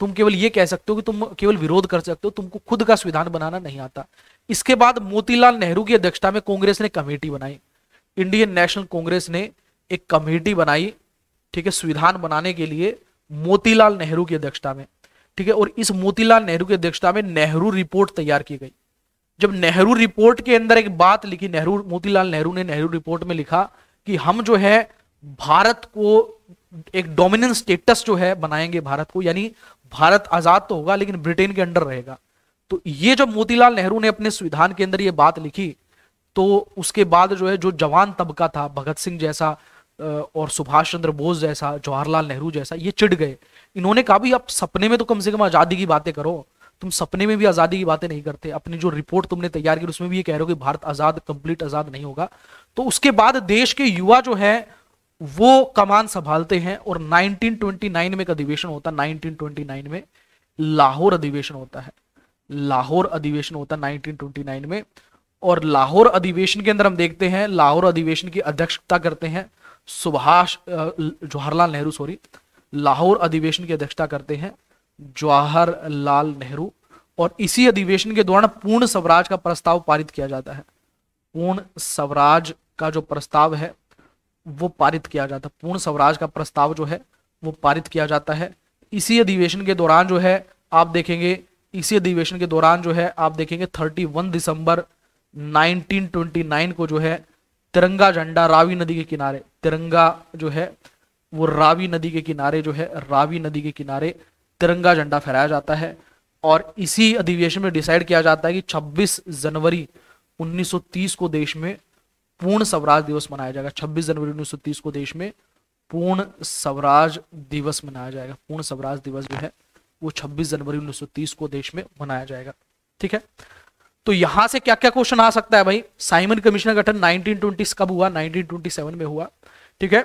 तुम केवल ये कह सकते हो कि तुम केवल विरोध कर सकते हो तुमको खुद का संविधान बनाना नहीं आता इसके बाद मोतीलाल नेहरू की अध्यक्षता में कांग्रेस ने कमेटी बनाई इंडियन नेशनल कांग्रेस ने एक कमेटी बनाई ठीक है संविधान बनाने के लिए मोतीलाल नेहरू की अध्यक्षता में ठीक है और इस मोतीलाल नेहरू की अध्यक्षता में नेहरू रिपोर्ट तैयार की गई जब नेहरू रिपोर्ट के अंदर एक बात लिखी नेहरू मोतीलाल नेहरू ने नेहरू रिपोर्ट में लिखा कि हम जो है भारत को एक डोमिनेंट स्टेटस जो है बनाएंगे भारत को यानी भारत आजाद तो होगा लेकिन ब्रिटेन के अंडर रहेगा तो ये जब मोतीलाल नेहरू ने अपने संविधान के अंदर ये बात लिखी तो उसके बाद जो है जो जवान तबका था भगत सिंह जैसा और सुभाष चंद्र बोस जैसा जवाहरलाल नेहरू जैसा ये चिढ़ गए इन्होंने कहा भी आप सपने में तो कम से कम आज़ादी की बातें करो तुम सपने में भी आज़ादी की बातें नहीं करते अपनी जो रिपोर्ट तुमने तैयार की उसमें भी ये कह रहे हो कि भारत आज़ाद कंप्लीट आज़ाद नहीं होगा तो उसके बाद देश के युवा जो है वो कमान संभालते हैं और 1929 में एक अधिवेशन होता है 1929 में लाहौर अधिवेशन होता है लाहौर अधिवेशन होता है 1929 में और लाहौर अधिवेशन के अंदर हम देखते हैं लाहौर अधिवेशन की अध्यक्षता करते हैं सुभाष जवाहरलाल नेहरू सॉरी लाहौर अधिवेशन की अध्यक्षता करते हैं जवाहरलाल नेहरू और इसी अधिवेशन के दौरान पूर्ण स्वराज का प्रस्ताव पारित किया जाता है पूर्ण स्वराज का जो प्रस्ताव है वो पारित किया जाता है पूर्ण स्वराज का प्रस्ताव जो है वो पारित किया जाता है इसी अधिवेशन के दौरान जो है आप देखेंगे इसी अधिवेशन के दौरान जो है आप देखेंगे 31 दिसंबर 1929 को जो है तिरंगा झंडा रावी नदी के किनारे तिरंगा जो है वो रावी नदी के किनारे जो है रावी नदी के किनारे तिरंगा झंडा फहराया जाता है और इसी अधिवेशन में डिसाइड किया जाता है कि 26 जनवरी 1930 को देश में पूर्ण स्वराज दिवस मनाया जाएगा 26 जनवरी 1930 को देश में पूर्ण स्वराज दिवस मनाया जाएगा पूर्ण स्वराज दिवस जो है वो 26 जनवरी 1930 को देश में मनाया जाएगा ठीक है तो यहां से क्या क्या क्वेश्चन आ सकता है भाई साइमन कमीशन गठन नाइनटीन कब हुआ नाइनटीन में हुआ ठीक है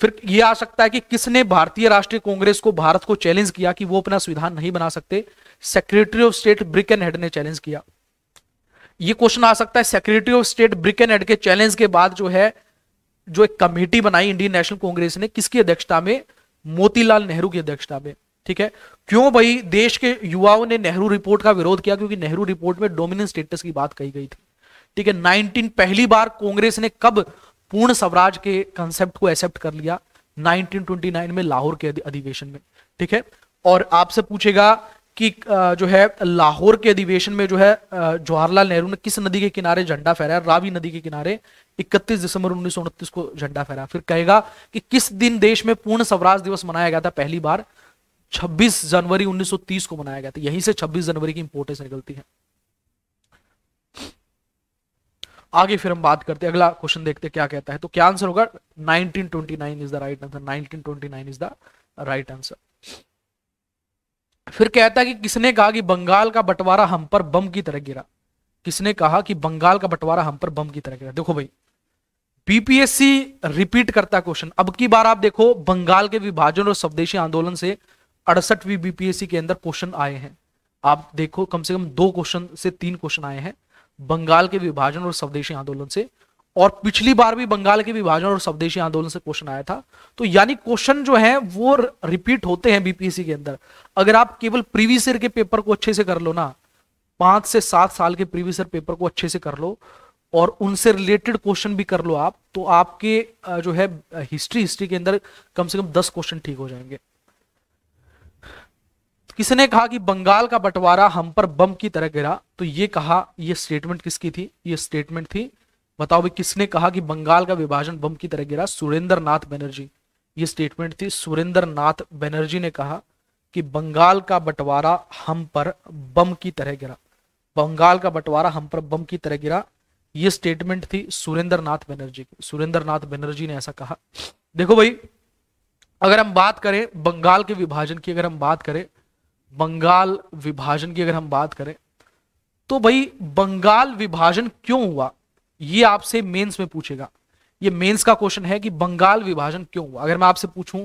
फिर ये आ सकता है कि किसने भारतीय राष्ट्रीय कांग्रेस को भारत को चैलेंज किया कि वो अपना संविधान नहीं बना सकते secretary of state Birkenhead ने चैलेंज किया ये क्वेश्चन आ सकता है secretary of state Birkenhead के चैलेंज के बाद जो है जो एक कमेटी बनाई इंडियन नेशनल कांग्रेस ने किसकी अध्यक्षता में मोतीलाल नेहरू की अध्यक्षता में ठीक है क्यों भाई देश के युवाओं ने नेहरू रिपोर्ट का विरोध किया क्योंकि नेहरू रिपोर्ट में डोमिनेंट स्टेटस की बात कही गई थी ठीक है 19 पहली बार कांग्रेस ने कब पूर्ण स्वराज के कंसेप्ट को एक्सेप्ट कर लिया 1929 में लाहौर के अधिवेशन में ठीक है और आपसे पूछेगा कि जो है लाहौर के अधिवेशन में जो है जवाहरलाल नेहरू ने किस नदी के किनारे झंडा फहराया रावी नदी के किनारे 31 दिसंबर उन्नीस को झंडा फहराया फिर कहेगा कि किस दिन देश में पूर्ण स्वराज दिवस मनाया गया था पहली बार 26 जनवरी 1930 को मनाया गया था यहीं से 26 जनवरी की इंपोर्टेंस निकलती है आगे फिर हम बात करते हैं अगला क्वेश्चन देखते क्या कहता है तो क्या आंसर होगा nineteen is the right answer nineteen is the right answer फिर कहता है कि किसने कहा कि बंगाल का बंटवारा हम पर बम की तरह गिरा किसने कहा कि बंगाल का बंटवारा हम पर बम की तरह गिरा देखो भाई बीपीएससी रिपीट करता क्वेश्चन अब की बार आप देखो बंगाल के विभाजन और स्वदेशी आंदोलन से अड़सठवीं बीपीएससी के अंदर क्वेश्चन आए हैं आप देखो कम से कम दो क्वेश्चन से तीन क्वेश्चन आए हैं बंगाल के विभाजन और स्वदेशी आंदोलन से और पिछली बार भी बंगाल के विभाजन और स्वदेशी आंदोलन से क्वेश्चन आया था तो यानी क्वेश्चन जो है वो रिपीट होते हैं बीपीएससी के अंदर अगर आप केवल प्रीवियस ईयर के पेपर को अच्छे से कर लो ना पांच से सात साल के प्रीवियस ईयर पेपर को अच्छे से कर लो और उनसे रिलेटेड क्वेश्चन भी कर लो आप तो आपके जो है हिस्ट्री हिस्ट्री के अंदर कम से कम दस क्वेश्चन ठीक हो जाएंगे किसने कहा कि बंगाल का बंटवारा हम पर बम की तरह गिरा तो ये कहा ये स्टेटमेंट किसकी थी ये स्टेटमेंट थी बताओ भाई किसने कहा कि बंगाल का विभाजन बम की तरह गिरा सुरेंद्र नाथ बनर्जी ये स्टेटमेंट थी सुरेंद्र नाथ बनर्जी ने कहा कि बंगाल का बंटवारा हम पर बम की तरह गिरा बंगाल का बंटवारा हम पर बम की तरह गिरा ये स्टेटमेंट थी सुरेंद्र नाथ बनर्जी की सुरेंद्र नाथ बनर्जी ने ऐसा कहा देखो भाई अगर हम बात करें बंगाल के विभाजन की अगर हम बात करें बंगाल विभाजन की अगर हम बात करें तो भाई बंगाल विभाजन क्यों हुआ ये आपसे मेंस में पूछेगा ये मेंस का क्वेश्चन है कि बंगाल विभाजन क्यों हुआ अगर मैं आपसे पूछूं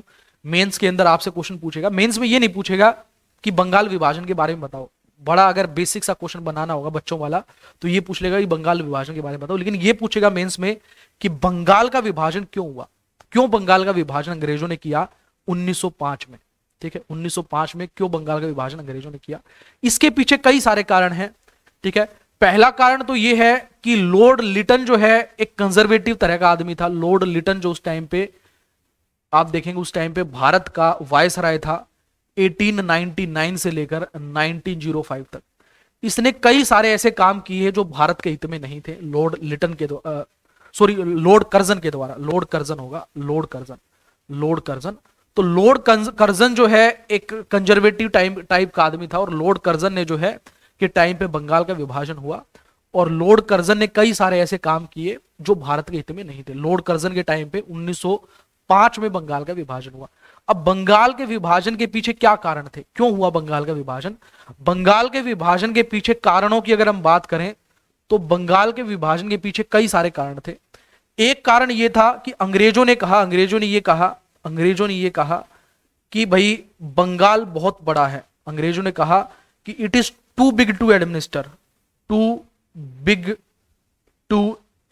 मेंस के अंदर आपसे क्वेश्चन पूछेगा मेंस में ये नहीं पूछेगा कि बंगाल विभाजन के बारे में बताओ बड़ा अगर बेसिक सा क्वेश्चन बनाना होगा बच्चों वाला तो ये पूछ लेगा कि बंगाल विभाजन के बारे में बताओ लेकिन ये पूछेगा मेन्स में कि बंगाल का विभाजन क्यों हुआ क्यों बंगाल का विभाजन अंग्रेजों ने किया उन्नीस में ठीक है उन्नीस में क्यों बंगाल का विभाजन अंग्रेजों ने किया इसके पीछे कई सारे कारण है ठीक है पहला कारण तो यह है कि लॉर्ड लिटन जो है एक कंजर्वेटिव तरह का आदमी था लॉर्ड लिटन जो उस टाइम पे आप देखेंगे उस टाइम पे भारत का वायस राय था 1899 से लेकर 1905 तक इसने कई सारे ऐसे काम किए जो भारत के हित में नहीं थे लॉर्ड लिटन के सॉरी लॉर्ड कर्जन के द्वारा लॉर्ड कर्जन होगा लॉर्ड कर्जन लॉर्ड कर्जन तो लॉर्ड कर्जन जो है एक कंजर्वेटिव टाइप का आदमी था और लॉर्ड कर्जन ने जो है कि टाइम पे बंगाल का विभाजन हुआ और लॉर्ड कर्जन ने कई सारे ऐसे काम किए जो भारत के हित में नहीं थे लॉर्ड कर्जन के टाइम पे 1905 में बंगाल का विभाजन हुआ अब बंगाल के विभाजन के पीछे क्या कारण थे क्यों हुआ बंगाल का विभाजन बंगाल के विभाजन के पीछे कारणों की अगर हम बात करें तो बंगाल के विभाजन के पीछे कई सारे कारण थे एक कारण यह था कि अंग्रेजों ने कहा अंग्रेजों ने यह कहा अंग्रेजों ने यह कहा कि भाई बंगाल बहुत बड़ा है अंग्रेजों ने कहा कि it is too big to administer too big to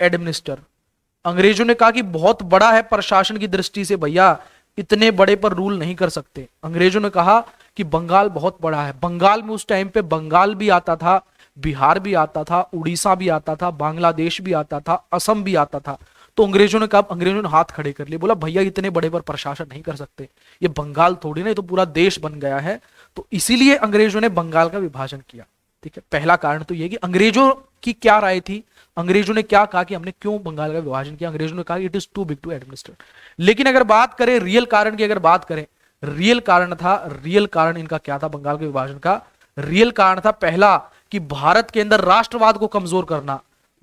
administer अंग्रेजों ने कहा कि बहुत बड़ा है प्रशासन की दृष्टि से भैया इतने बड़े पर रूल नहीं कर सकते अंग्रेजों ने कहा कि बंगाल बहुत बड़ा है बंगाल में उस टाइम पे बंगाल भी आता था बिहार भी आता था उड़ीसा भी आता था बांग्लादेश भी आता था असम भी आता था तो अंग्रेजों ने कहा अंग्रेजों ने हाथ खड़े कर लिए बोला भैया इतने बड़े पर प्रशासन नहीं कर सकते ये बंगाल थोड़ी ना तो पूरा देश बन गया है तो इसीलिए अंग्रेजों ने बंगाल का विभाजन किया ठीक है पहला कारण तो यह कि अंग्रेजों की क्या राय थी अंग्रेजों ने क्या कहा कि हमने क्यों बंगाल का विभाजन किया अंग्रेजों ने कहा it is too big to administer लेकिन अगर बात करें रियल कारण की अगर बात करें रियल कारण था रियल कारण इनका क्या था बंगाल के विभाजन का रियल कारण था पहला कि भारत के अंदर राष्ट्रवाद को कमजोर करना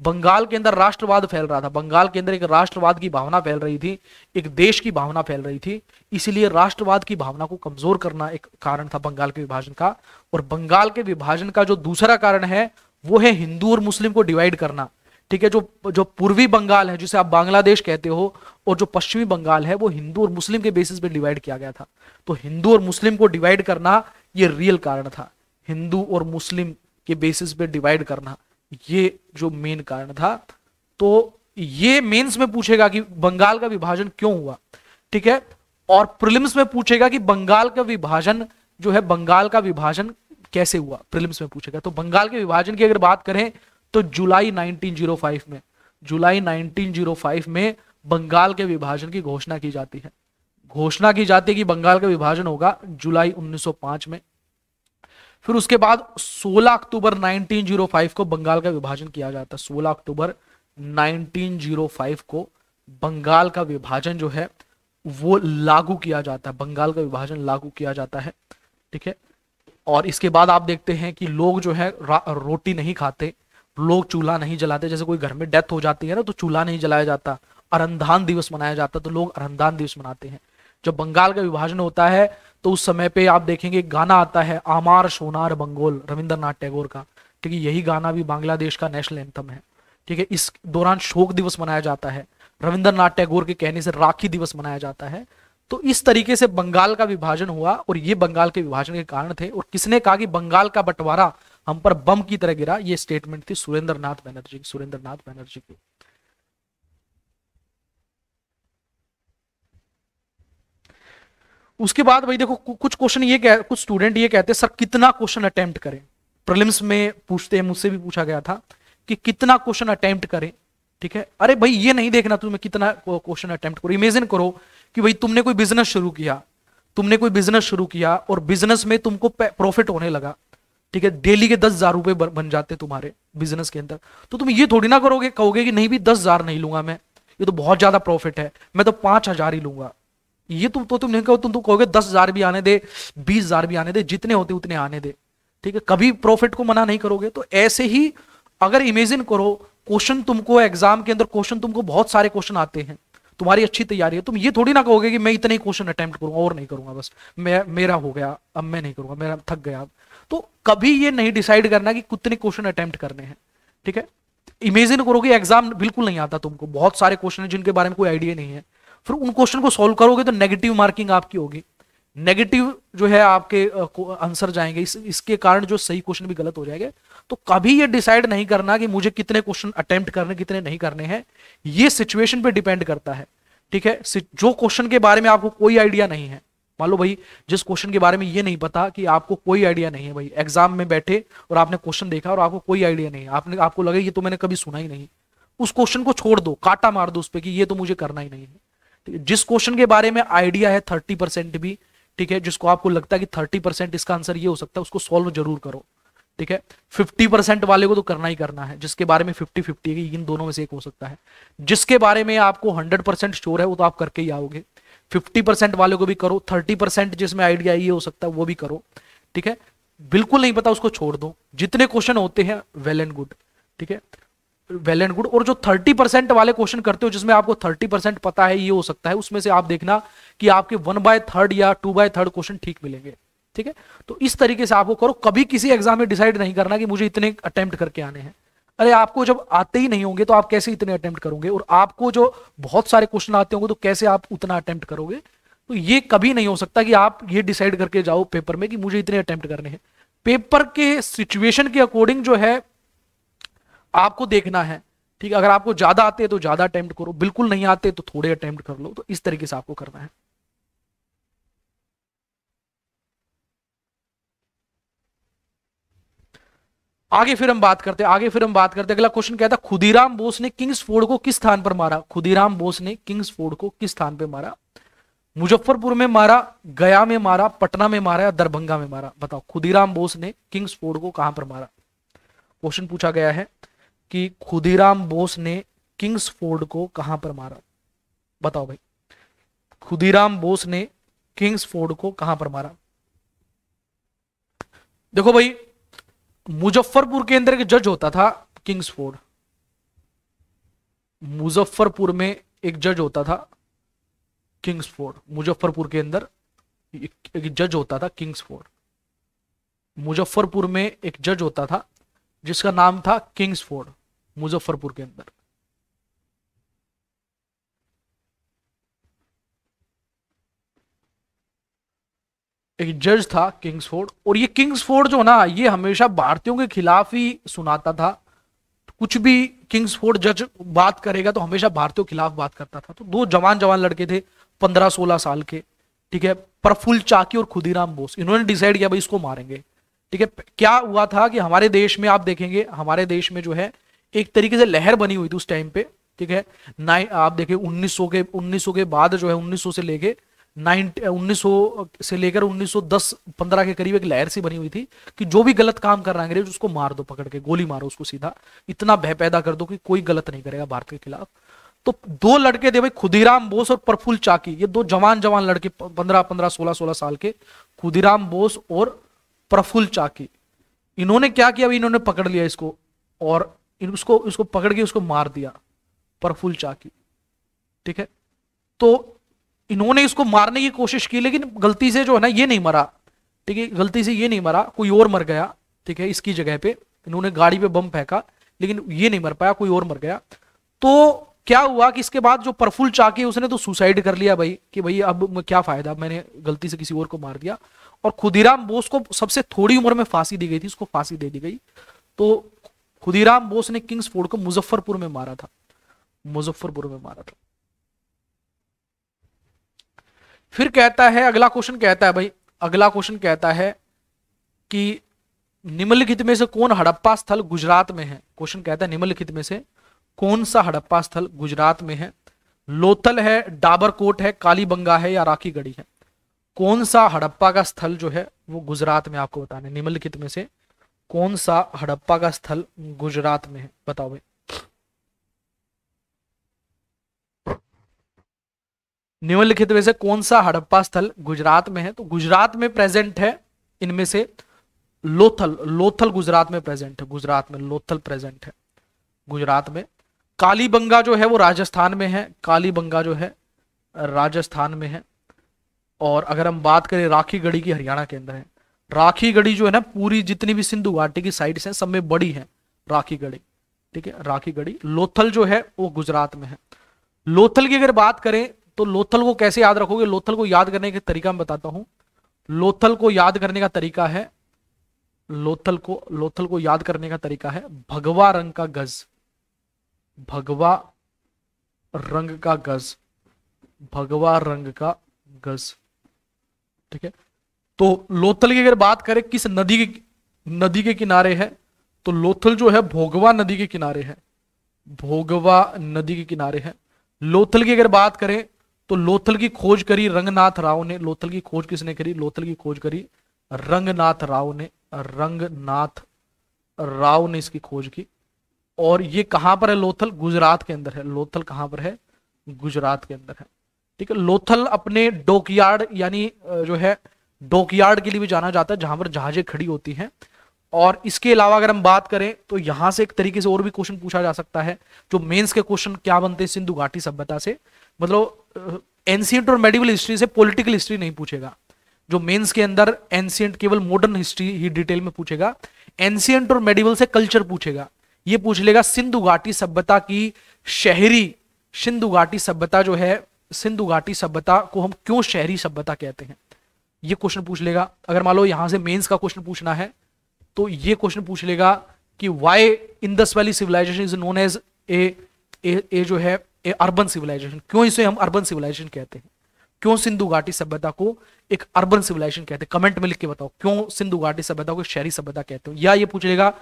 बंगाल के अंदर राष्ट्रवाद फैल रहा था बंगाल के अंदर एक राष्ट्रवाद की भावना फैल रही थी एक देश की भावना फैल रही थी इसलिए राष्ट्रवाद की भावना को कमजोर करना एक कारण था बंगाल के विभाजन का और बंगाल के विभाजन का जो दूसरा कारण है वो है हिंदू और मुस्लिम को डिवाइड करना ठीक है जो जो पूर्वी बंगाल है जिसे आप बांग्लादेश कहते हो और जो पश्चिमी बंगाल है वो हिंदू और मुस्लिम के बेसिस पे डिवाइड किया गया था तो हिंदू और मुस्लिम को डिवाइड करना ये रियल कारण था हिंदू और मुस्लिम के बेसिस पे डिवाइड करना ये जो मेन कारण था तो ये मेंस में पूछेगा कि बंगाल का विभाजन क्यों हुआ ठीक है और प्रिलिम्स में पूछेगा कि बंगाल का विभाजन जो है बंगाल का विभाजन कैसे हुआ प्रिलिम्स में पूछेगा तो बंगाल के विभाजन की अगर बात करें तो जुलाई 1905 में जुलाई 1905 में बंगाल के विभाजन की घोषणा की जाती है घोषणा की जाती है कि बंगाल का विभाजन होगा जुलाई उन्नीस में फिर उसके बाद 16 अक्टूबर 1905 को बंगाल का विभाजन किया जाता है 16 अक्टूबर 1905 को बंगाल का विभाजन जो है वो लागू किया जाता है बंगाल का विभाजन लागू किया जाता है ठीक है और इसके बाद आप देखते हैं कि लोग जो है रोटी नहीं खाते लोग चूल्हा नहीं जलाते जैसे कोई घर में डेथ हो जाती है ना तो चूल्हा नहीं जलाया जाता अरंधान दिवस मनाया जाता तो लोग अरंधान दिवस मनाते हैं जब बंगाल का विभाजन होता है तो उस समय पे आप देखेंगे गाना आता है आमार सोनार बंगोल रविंद्रनाथ टैगोर का ठीक है यही गाना भी बांग्लादेश का नेशनल एंथम है ठीक है इस दौरान शोक दिवस मनाया जाता है रविंद्रनाथ टैगोर के कहने से राखी दिवस मनाया जाता है तो इस तरीके से बंगाल का विभाजन हुआ और ये बंगाल के विभाजन के कारण थे और किसने कहा कि बंगाल का बंटवारा हम पर बम की तरह गिरा ये स्टेटमेंट थी सुरेंद्र नाथ बैनर्जी सुरेंद्र नाथ बैनर्जी की उसके बाद भाई देखो कुछ क्वेश्चन ये कह कुछ स्टूडेंट ये कहते हैं सर कितना क्वेश्चन अटेम्प्ट करें प्रलिम्स में पूछते हैं मुझसे भी पूछा गया था कि कितना क्वेश्चन अटेम्प्ट करें ठीक है अरे भाई ये नहीं देखना तुम्हें कितना क्वेश्चन अटेम्प्ट करो इमेजिन करो कि भाई तुमने कोई बिजनेस शुरू किया तुमने कोई बिजनेस शुरू किया और बिजनेस में तुमको प्रॉफिट होने लगा ठीक है डेली के दस हजार रुपए बन जाते तुम्हारे बिजनेस के अंदर तो तुम ये थोड़ी ना करोगे कहोगे कि नहीं भी दस हजार नहीं लूंगा मैं ये तो बहुत ज्यादा प्रॉफिट है मैं तो पांच हजार ही लूंगा ये तुम तो तुम नहीं कहो तुम तो कहोगे दस हजार भी आने दे बीस हजार भी आने दे जितने होते उतने आने दे ठीक है कभी प्रॉफिट को मना नहीं करोगे तो ऐसे ही अगर इमेजिन करो क्वेश्चन तुमको एग्जाम के अंदर क्वेश्चन तुमको बहुत सारे क्वेश्चन आते हैं तुम्हारी अच्छी तैयारी है तुम ये थोड़ी ना कहोगे कि मैं इतने ही क्वेश्चन अटेम्प्ट करूंगा और नहीं करूंगा बस मैं मेरा हो गया अब मैं नहीं करूंगा मेरा थक गया तो कभी ये नहीं डिसाइड करना कि कितने क्वेश्चन अटेम्प्ट करने हैं ठीक है इमेजिन करोगे एग्जाम बिल्कुल नहीं आता तुमको बहुत सारे क्वेश्चन है जिनके बारे में कोई आइडिया नहीं है फिर उन क्वेश्चन को सॉल्व करोगे तो नेगेटिव मार्किंग आपकी होगी नेगेटिव जो है आपके आंसर जाएंगे इस, इसके कारण जो सही क्वेश्चन भी गलत हो जाएंगे तो कभी ये डिसाइड नहीं करना कि मुझे कितने क्वेश्चन अटेम्प्ट करने कितने नहीं करने हैं ये सिचुएशन पे डिपेंड करता है ठीक है जो क्वेश्चन के बारे में आपको कोई आइडिया नहीं है मान लो भाई जिस क्वेश्चन के बारे में ये नहीं पता कि आपको कोई आइडिया नहीं है भाई एग्जाम में बैठे और आपने क्वेश्चन देखा और आपको कोई आइडिया नहीं आपने आपको लगे ये तो मैंने कभी सुना ही नहीं उस क्वेश्चन को छोड़ दो काटा मार दो उस पर कि ये तो मुझे करना ही नहीं है जिस क्वेश्चन के बारे में आइडिया है थर्टी परसेंट भी ठीक है जिसको आपको लगता है कि थर्टी परसेंट इसका आंसर ये हो सकता है उसको सॉल्व जरूर करो ठीक है फिफ्टी परसेंट वाले को तो करना ही करना है जिसके बारे में फिफ्टी फिफ्टी है इन दोनों में से एक हो सकता है जिसके बारे में आपको हंड्रेड परसेंट श्योर है वो तो आप करके ही आओगे फिफ्टी परसेंट वाले को भी करो थर्टी परसेंट जिसमें आइडिया ये हो सकता है वो भी करो ठीक है बिल्कुल नहीं पता उसको छोड़ दो जितने क्वेश्चन होते हैं वेल एंड गुड ठीक है वेल एंड गुड और जो थर्टी परसेंट वाले क्वेश्चन करते हो जिसमें आपको थर्टी परसेंट पता है ये हो सकता है उसमें से आप देखना कि आपके वन बाय थर्ड या टू बाय थर्ड क्वेश्चन ठीक मिलेंगे ठीक है तो इस तरीके से आपको करो कभी किसी एग्जाम में डिसाइड नहीं करना कि मुझे इतने अटेम्प्ट करके आने हैं अरे आपको जब आते ही नहीं होंगे तो आप कैसे इतने अटेम्प्ट करोगे और आपको जो बहुत सारे क्वेश्चन आते होंगे तो कैसे आप उतना अटेम्प्ट करोगे तो ये कभी नहीं हो सकता कि आप ये डिसाइड करके जाओ पेपर में कि मुझे इतने अटेम्प्ट करने हैं पेपर के सिचुएशन के अकॉर्डिंग जो है आपको देखना है ठीक है अगर आपको ज्यादा आते हैं तो ज्यादा अटेम्प्ट करो बिल्कुल नहीं आते तो थोड़े अटेम्प्ट कर लो तो इस तरीके से आपको करना है आगे फिर हम बात करते हैं आगे फिर हम बात करते हैं अगला क्वेश्चन क्या था खुदीराम बोस ने किंग्स फोर्ड को किस स्थान पर मारा खुदीराम बोस ने किंग्स फोर्ड को किस स्थान पर मारा मुजफ्फरपुर में मारा गया में मारा पटना में मारा या दरभंगा में मारा बताओ खुदीराम बोस ने किंग्स फोर्ड को कहां पर मारा क्वेश्चन पूछा गया है कि खुदीराम बोस ने किंग्स फोर्ड को कहां पर मारा बताओ भाई खुदीराम बोस ने किंग्स फोर्ड को कहां पर मारा देखो भाई मुजफ्फरपुर के अंदर एक जज होता था किंग्स फोर्ड मुजफ्फरपुर में एक जज होता था किंग्स फोर्ड मुजफ्फरपुर के अंदर एक जज होता था किंग्स फोर्ड मुजफ्फरपुर में एक जज होता था जिसका नाम था किंग्स फोर्ड मुजफ्फरपुर के अंदर एक जज था किंग्सफोर्ड और ये किंग्सफोर्ड जो ना ये हमेशा भारतीयों के खिलाफ ही सुनाता था कुछ भी किंग्सफोर्ड जज बात करेगा तो हमेशा भारतीयों के खिलाफ बात करता था तो दो जवान जवान लड़के थे पंद्रह सोलह साल के ठीक है प्रफुल्ल चाकी और खुदीराम बोस इन्होंने डिसाइड किया भाई इसको मारेंगे ठीक है क्या हुआ था कि हमारे देश में आप देखेंगे हमारे देश में जो है एक तरीके से लहर बनी हुई थी उस टाइम पे ठीक है नाइ आप देखिए 1900 के 1900 के बाद जो है 1900 से लेके नाइन 1900 से लेकर 1910 15 के करीब एक लहर सी बनी हुई थी कि जो भी गलत काम कर रहा है अंग्रेज उसको मार दो पकड़ के गोली मारो उसको सीधा इतना भय पैदा कर दो कि कोई गलत नहीं करेगा भारत के खिलाफ तो दो लड़के थे भाई खुदीराम बोस और प्रफुल चाकी ये दो जवान जवान लड़के पंद्रह पंद्रह सोलह सोलह साल के खुदीराम बोस और प्रफुल चाकी इन्होंने क्या किया इन्होंने पकड़ लिया इसको और उसको उसको पकड़ के उसको मार दिया परफुल चाकी ठीक है तो इन्होंने इसको मारने की कोशिश की लेकिन गलती से जो है ना ये नहीं मरा ठीक है गलती से ये नहीं मरा कोई और मर गया ठीक है इसकी जगह पे इन्होंने गाड़ी पे बम फेंका लेकिन ये नहीं मर पाया कोई और मर गया तो क्या हुआ कि इसके बाद जो परफुल चाकी उसने तो सुसाइड कर लिया भाई कि भाई अब क्या फायदा मैंने गलती से किसी और को मार दिया और खुदीराम बोस को सबसे थोड़ी उम्र में फांसी दी गई थी उसको फांसी दे दी गई तो खुदीराम बोस ने किंग्स फोर्ड को मुजफ्फरपुर में मारा था मुजफ्फरपुर में मारा था फिर कहता है अगला क्वेश्चन कहता है भाई अगला क्वेश्चन कहता है कि निम्नलिखित में से कौन हड़प्पा स्थल गुजरात में है क्वेश्चन कहता है निम्नलिखित में से कौन सा हड़प्पा स्थल गुजरात में है लोथल है डाबरकोट है कालीबंगा है या राखी गढ़ी है कौन सा हड़प्पा का स्थल जो है वो गुजरात में आपको बताने निम्नलिखित में से कौन सा हड़प्पा का स्थल गुजरात में है बताओ भाई निम्नलिखित में से कौन सा हड़प्पा स्थल गुजरात में है तो गुजरात में प्रेजेंट है इनमें से लोथल लोथल गुजरात में प्रेजेंट है गुजरात में लोथल प्रेजेंट है गुजरात में कालीबंगा जो है वो राजस्थान में है कालीबंगा जो है राजस्थान में है और अगर हम बात करें राखी गढ़ी की हरियाणा के अंदर है राखी गढ़ी जो है ना पूरी जितनी भी सिंधु घाटी की साइड है सब में बड़ी है राखी गढ़ी ठीक है राखी गढ़ी लोथल जो है वो गुजरात में है लोथल की अगर बात करें तो लोथल को कैसे याद रखोगे लोथल को याद करने का तरीका मैं बताता हूं लोथल को याद करने का तरीका है लोथल को लोथल को याद करने का तरीका है भगवा रंग का गज भगवा रंग का गज भगवा रंग का गज ठीक है तो लोथल की अगर बात करें किस नदी के नदी के किनारे है तो लोथल जो है भोगवा नदी के किनारे है भोगवा नदी के किनारे है लोथल की अगर बात करें तो लोथल की खोज करी रंगनाथ राव ने लोथल की खोज किसने करी लोथल की खोज करी रंगनाथ राव ने रंगनाथ राव ने इसकी खोज की और ये कहां पर है लोथल गुजरात के अंदर है लोथल कहां पर है गुजरात के अंदर है ठीक है लोथल अपने डोकयार्ड यानी जो है डोकयार्ड के लिए भी जाना जाता है जहां पर जहाजें खड़ी होती हैं और इसके अलावा अगर हम बात करें तो यहां से एक तरीके से और भी क्वेश्चन पूछा जा सकता है जो मेंस के क्वेश्चन क्या बनते हैं सिंधु घाटी सभ्यता से मतलब एंशियंट और मेडिवल हिस्ट्री से पॉलिटिकल हिस्ट्री नहीं पूछेगा जो मेंस के अंदर एंशियंट केवल मॉडर्न हिस्ट्री ही डिटेल में पूछेगा एंशियंट और मेडिवल से कल्चर पूछेगा ये पूछ लेगा सिंधु घाटी सभ्यता की शहरी सिंधु घाटी सभ्यता जो है सिंधु घाटी सभ्यता को हम क्यों शहरी सभ्यता कहते हैं ये क्वेश्चन पूछ लेगा अगर मान लो यहां से मेंस का क्वेश्चन पूछना है तो ये क्वेश्चन पूछ लेगा कि why Indus valley civilization is known as a a जो है ए अर्बन सिविलाइजेशन क्यों इसे हम अर्बन सिविलाइजेशन कहते हैं क्यों सिंधु घाटी सभ्यता को एक अर्बन सिविलाइजेशन कहते हैं कमेंट में लिख के बताओ क्यों सिंधु घाटी सभ्यता को शहरी सभ्यता कहते हो या ये पूछ लेगा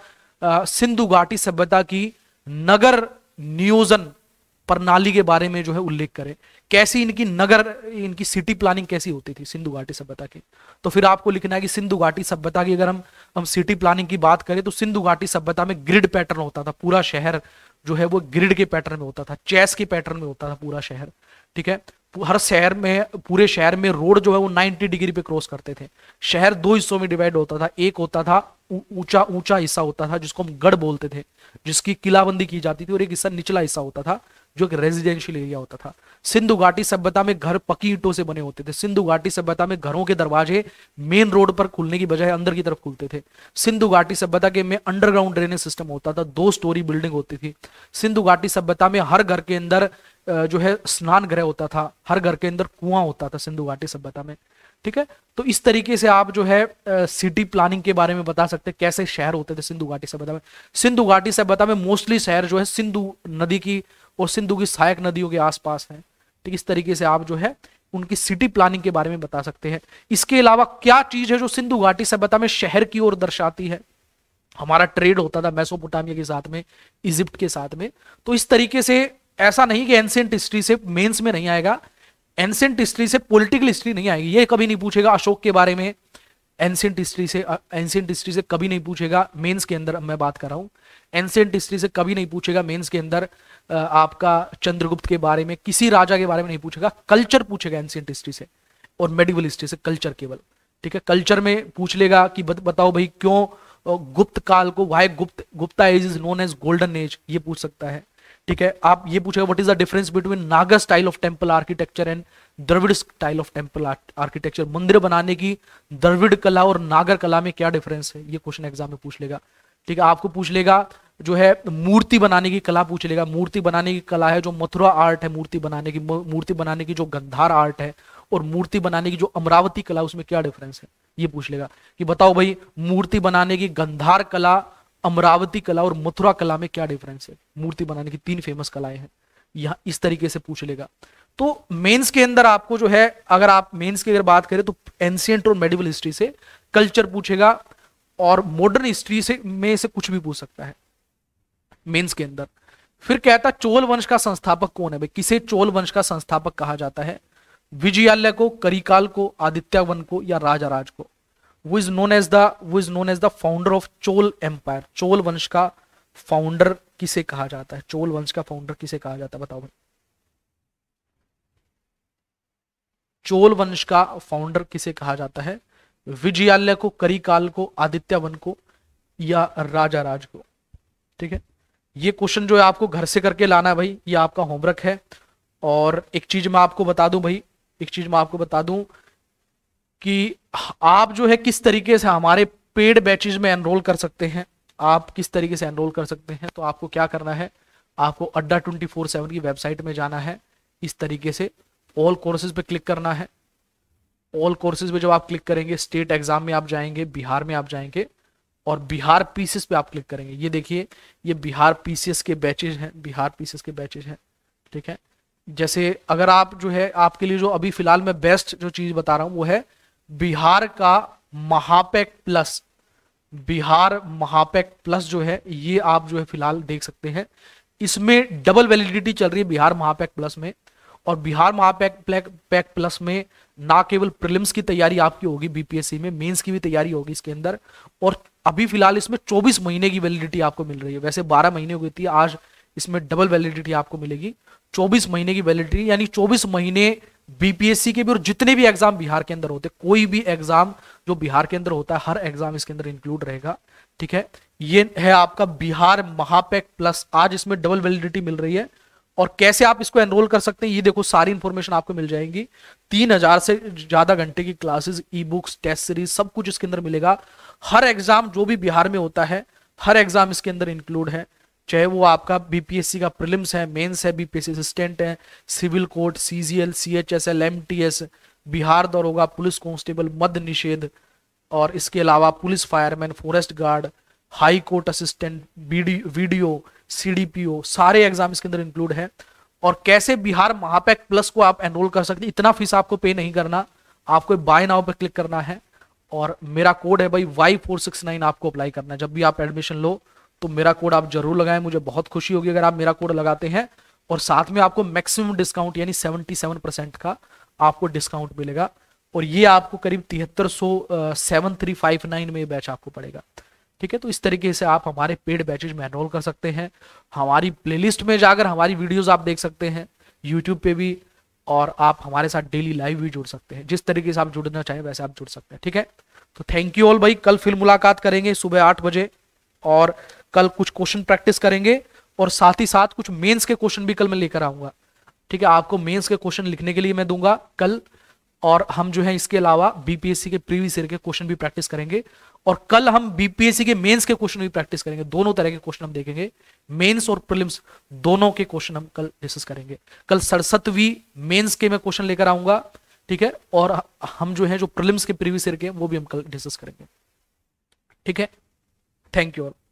सिंधु घाटी सभ्यता की नगर नियोजन प्रणाली के बारे में जो है उल्लेख करें कैसी इनकी नगर इनकी सिटी प्लानिंग कैसी होती थी सिंधु घाटी सभ्यता की तो फिर आपको लिखना है कि सिंधु घाटी सभ्यता की अगर हम हम सिटी प्लानिंग की बात करें तो सिंधु घाटी सभ्यता में ग्रिड पैटर्न होता था पूरा शहर जो है वो ग्रिड के पैटर्न में होता था चेस के पैटर्न में होता था पूरा शहर ठीक है हर शहर में पूरे शहर में रोड जो है वो 90 डिग्री पे क्रॉस करते थे शहर दो हिस्सों में डिवाइड होता था एक होता था ऊंचा ऊंचा हिस्सा होता था जिसको हम गढ़ बोलते थे जिसकी किलाबंदी की जाती थी और एक हिस्सा निचला हिस्सा होता था जो कि रेजिडेंशियल एरिया होता था सिंधु घाटी सभ्यता में घर पकी ईटों से बने होते थे सिंधु घाटी सभ्यता में घरों के दरवाजे मेन रोड पर खुलने की बजाय अंदर की तरफ खुलते थे सिंधु घाटी सभ्यता के में अंडरग्राउंड ड्रेनेज सिस्टम होता था दो स्टोरी बिल्डिंग होती थी सिंधु घाटी सभ्यता में हर घर के अंदर जो है स्नान गृह होता था हर घर के अंदर कुआं होता था सिंधु घाटी सभ्यता में ठीक है तो इस तरीके से आप जो है सिटी प्लानिंग के बारे में बता सकते हैं कैसे शहर होते थे सिंधु घाटी सभ्यता में सिंधु घाटी सभ्यता में मोस्टली शहर जो है सिंधु नदी की और सिंधु की सहायक नदियों के आसपास हैं ठीक इस तरीके से आप जो है उनकी सिटी प्लानिंग के बारे में बता सकते हैं इसके अलावा क्या चीज है जो सिंधु घाटी सभ्यता में शहर की ओर दर्शाती है हमारा ट्रेड होता था मैसोपोटामिया के साथ में इजिप्ट के साथ में तो इस तरीके से ऐसा नहीं कि एंसेंट हिस्ट्री से मेंस में नहीं आएगा एंसेंट हिस्ट्री से पॉलिटिकल हिस्ट्री नहीं आएगी ये कभी नहीं पूछेगा अशोक के बारे में एंशियंट हिस्ट्री से एंशियंट uh, हिस्ट्री से कभी नहीं पूछेगा मेंस के अंदर मैं बात कर रहा हूँ एंशियंट हिस्ट्री से कभी नहीं पूछेगा मेंस के अंदर uh, आपका चंद्रगुप्त के बारे में किसी राजा के बारे में नहीं पूछेगा कल्चर पूछेगा एंशियंट हिस्ट्री से और मेडिवल हिस्ट्री से कल्चर केवल ठीक है कल्चर में पूछ लेगा कि बताओ भाई क्यों uh, गुप्त काल को why Gupta Gupta age is known as golden age ये पूछ सकता है ठीक है आप ये पूछेगा what is the difference between Nagara style of temple architecture and Dravida style of temple architecture मंदिर बनाने की द्रविड़ कला और नागर कला में क्या डिफरेंस है ये क्वेश्चन एग्जाम में पूछ लेगा ठीक है आपको पूछ लेगा जो है मूर्ति बनाने की कला पूछ लेगा मूर्ति बनाने की कला है जो मथुरा आर्ट है मूर्ति बनाने की मूर्ति बनाने की जो गंधार आर्ट है और मूर्ति बनाने की जो अमरावती कला उसमें क्या डिफरेंस है ये पूछ लेगा कि बताओ भाई मूर्ति बनाने की गंधार कला अमरावती कला और मथुरा कला में क्या डिफरेंस है मूर्ति बनाने की तीन फेमस कलाएं हैं यहाँ इस तरीके से पूछ लेगा तो मेंस के अंदर आपको जो है अगर आप मेंस की अगर बात करें तो एंशियंट और मेडिवल हिस्ट्री से कल्चर पूछेगा और मॉडर्न हिस्ट्री से में से कुछ भी पूछ सकता है मेंस के अंदर फिर कहता चोल वंश का संस्थापक कौन है भाई किसे चोल वंश का संस्थापक कहा जाता है विजयालय को करिकाल को वन को या राजा राज को who is known as the who is known as the founder of Chola empire Chola वंश का फाउंडर किसे कहा जाता है चोल वंश का फाउंडर किसे कहा जाता है बताओ भाई चोल वंश का फाउंडर किसे कहा जाता है विजयालय को करिकाल को आदित्य वन को या राजा राज को ठीक है ये क्वेश्चन जो है आपको घर से करके लाना है भाई ये आपका होमवर्क है और एक चीज मैं आपको बता दूं भाई एक चीज मैं आपको बता दूं कि आप जो है किस तरीके से हमारे पेड बैचेज में एनरोल कर सकते हैं आप किस तरीके से एनरोल कर सकते हैं तो आपको क्या करना है आपको अड्डा ट्वेंटी फोर सेवन की वेबसाइट में जाना है इस तरीके से ऑल कोर्सेज पे क्लिक करना है ऑल कोर्सेज पे जब आप क्लिक करेंगे स्टेट एग्जाम में आप जाएंगे बिहार में आप जाएंगे और बिहार पीसीएस पे आप क्लिक करेंगे ये देखिए ये बिहार पीसीएस के बैचेज हैं बिहार पीसीएस के बैचेज हैं ठीक है जैसे अगर आप जो है आपके लिए जो अभी फिलहाल मैं बेस्ट जो चीज़ बता रहा हूँ वो है बिहार का महापैक प्लस बिहार महापैक प्लस जो है ये आप जो है फिलहाल देख सकते हैं इसमें डबल वैलिडिटी चल रही है बिहार महापैक प्लस में और Bihar Mahapack pack, pack plus में ना केवल प्रिलिम्स की तैयारी आपकी होगी बीपीएससी में मेंस की भी तैयारी होगी इसके अंदर और अभी फिलहाल इसमें 24 महीने की वैलिडिटी आपको मिल रही है वैसे 12 महीने हो गई थी आज इसमें डबल वैलिडिटी आपको मिलेगी 24 महीने की वैलिडिटी यानी 24 महीने बीपीएससी के भी और जितने भी एग्जाम बिहार के अंदर होते कोई भी एग्जाम जो बिहार के अंदर होता है हर एग्जाम इसके अंदर इंक्लूड रहेगा ठीक है ये है आपका बिहार महापैक प्लस आज इसमें डबल वैलिडिटी मिल रही है और कैसे आप इसको एनरोल कर सकते हैं ये देखो सारी इन्फॉर्मेशन आपको मिल जाएंगी तीन हजार से ज्यादा घंटे की classes e books test series सब कुछ इसके अंदर मिलेगा हर एग्जाम जो भी बिहार में होता है हर एग्जाम इसके अंदर इंक्लूड है चाहे वो आपका बीपीएससी का प्रिलिम्स है मेंस है बीपीएससी असिस्टेंट है civil court CGL CHSL MTS Bihar दौर होगा पुलिस कांस्टेबल मध्य निषेध और इसके अलावा police fireman forest guard high court assistant VDO CDPO सारे एग्जाम इसके अंदर इंक्लूड है और कैसे बिहार महापैक प्लस को आप एनरोल कर सकते इतना फीस आपको पे नहीं करना आपको बाय नाव पर क्लिक करना है और मेरा कोड है भाई वाई फोर सिक्स नाइन आपको अप्लाई करना है जब भी आप एडमिशन लो तो मेरा कोड आप जरूर लगाएं मुझे बहुत खुशी होगी अगर आप मेरा कोड लगाते हैं और साथ में आपको मैक्सिमम डिस्काउंट यानी सेवन परसेंट का आपको डिस्काउंट मिलेगा और ये आपको करीब तिहत्तर सौ सेवन थ्री फाइव नाइन में बैच आपको पड़ेगा ठीक है तो इस तरीके से आप हमारे पेड बैचेज में एनरोल कर सकते हैं हमारी प्लेलिस्ट में जाकर हमारी वीडियोस आप देख सकते हैं यूट्यूब पे भी और आप हमारे साथ डेली लाइव भी जुड़ सकते हैं जिस तरीके से आप जुड़ना चाहें वैसे आप जुड़ सकते हैं ठीक है तो थैंक यू ऑल भाई कल फिर मुलाकात करेंगे सुबह आठ बजे और कल कुछ क्वेश्चन प्रैक्टिस करेंगे और साथ ही साथ कुछ मेंस के क्वेश्चन भी कल मैं लेकर आऊंगा ठीक है आपको मेंस के क्वेश्चन लिखने के लिए मैं दूंगा कल और हम जो है इसके अलावा बीपीएससी के प्रीवियस ईयर के क्वेश्चन भी प्रैक्टिस करेंगे और कल हम बीपीएससी के मेंस के क्वेश्चन भी प्रैक्टिस करेंगे दोनों तरह के क्वेश्चन हम देखेंगे मेंस और प्रिलिम्स दोनों के क्वेश्चन हम कल डिस्कस करेंगे कल सड़सठवीं मेंस के मैं क्वेश्चन लेकर आऊंगा ठीक है और हम जो है जो प्रिलिम्स के प्रीवियस ईयर के वो भी हम कल डिस्कस करेंगे ठीक है थैंक यू ऑल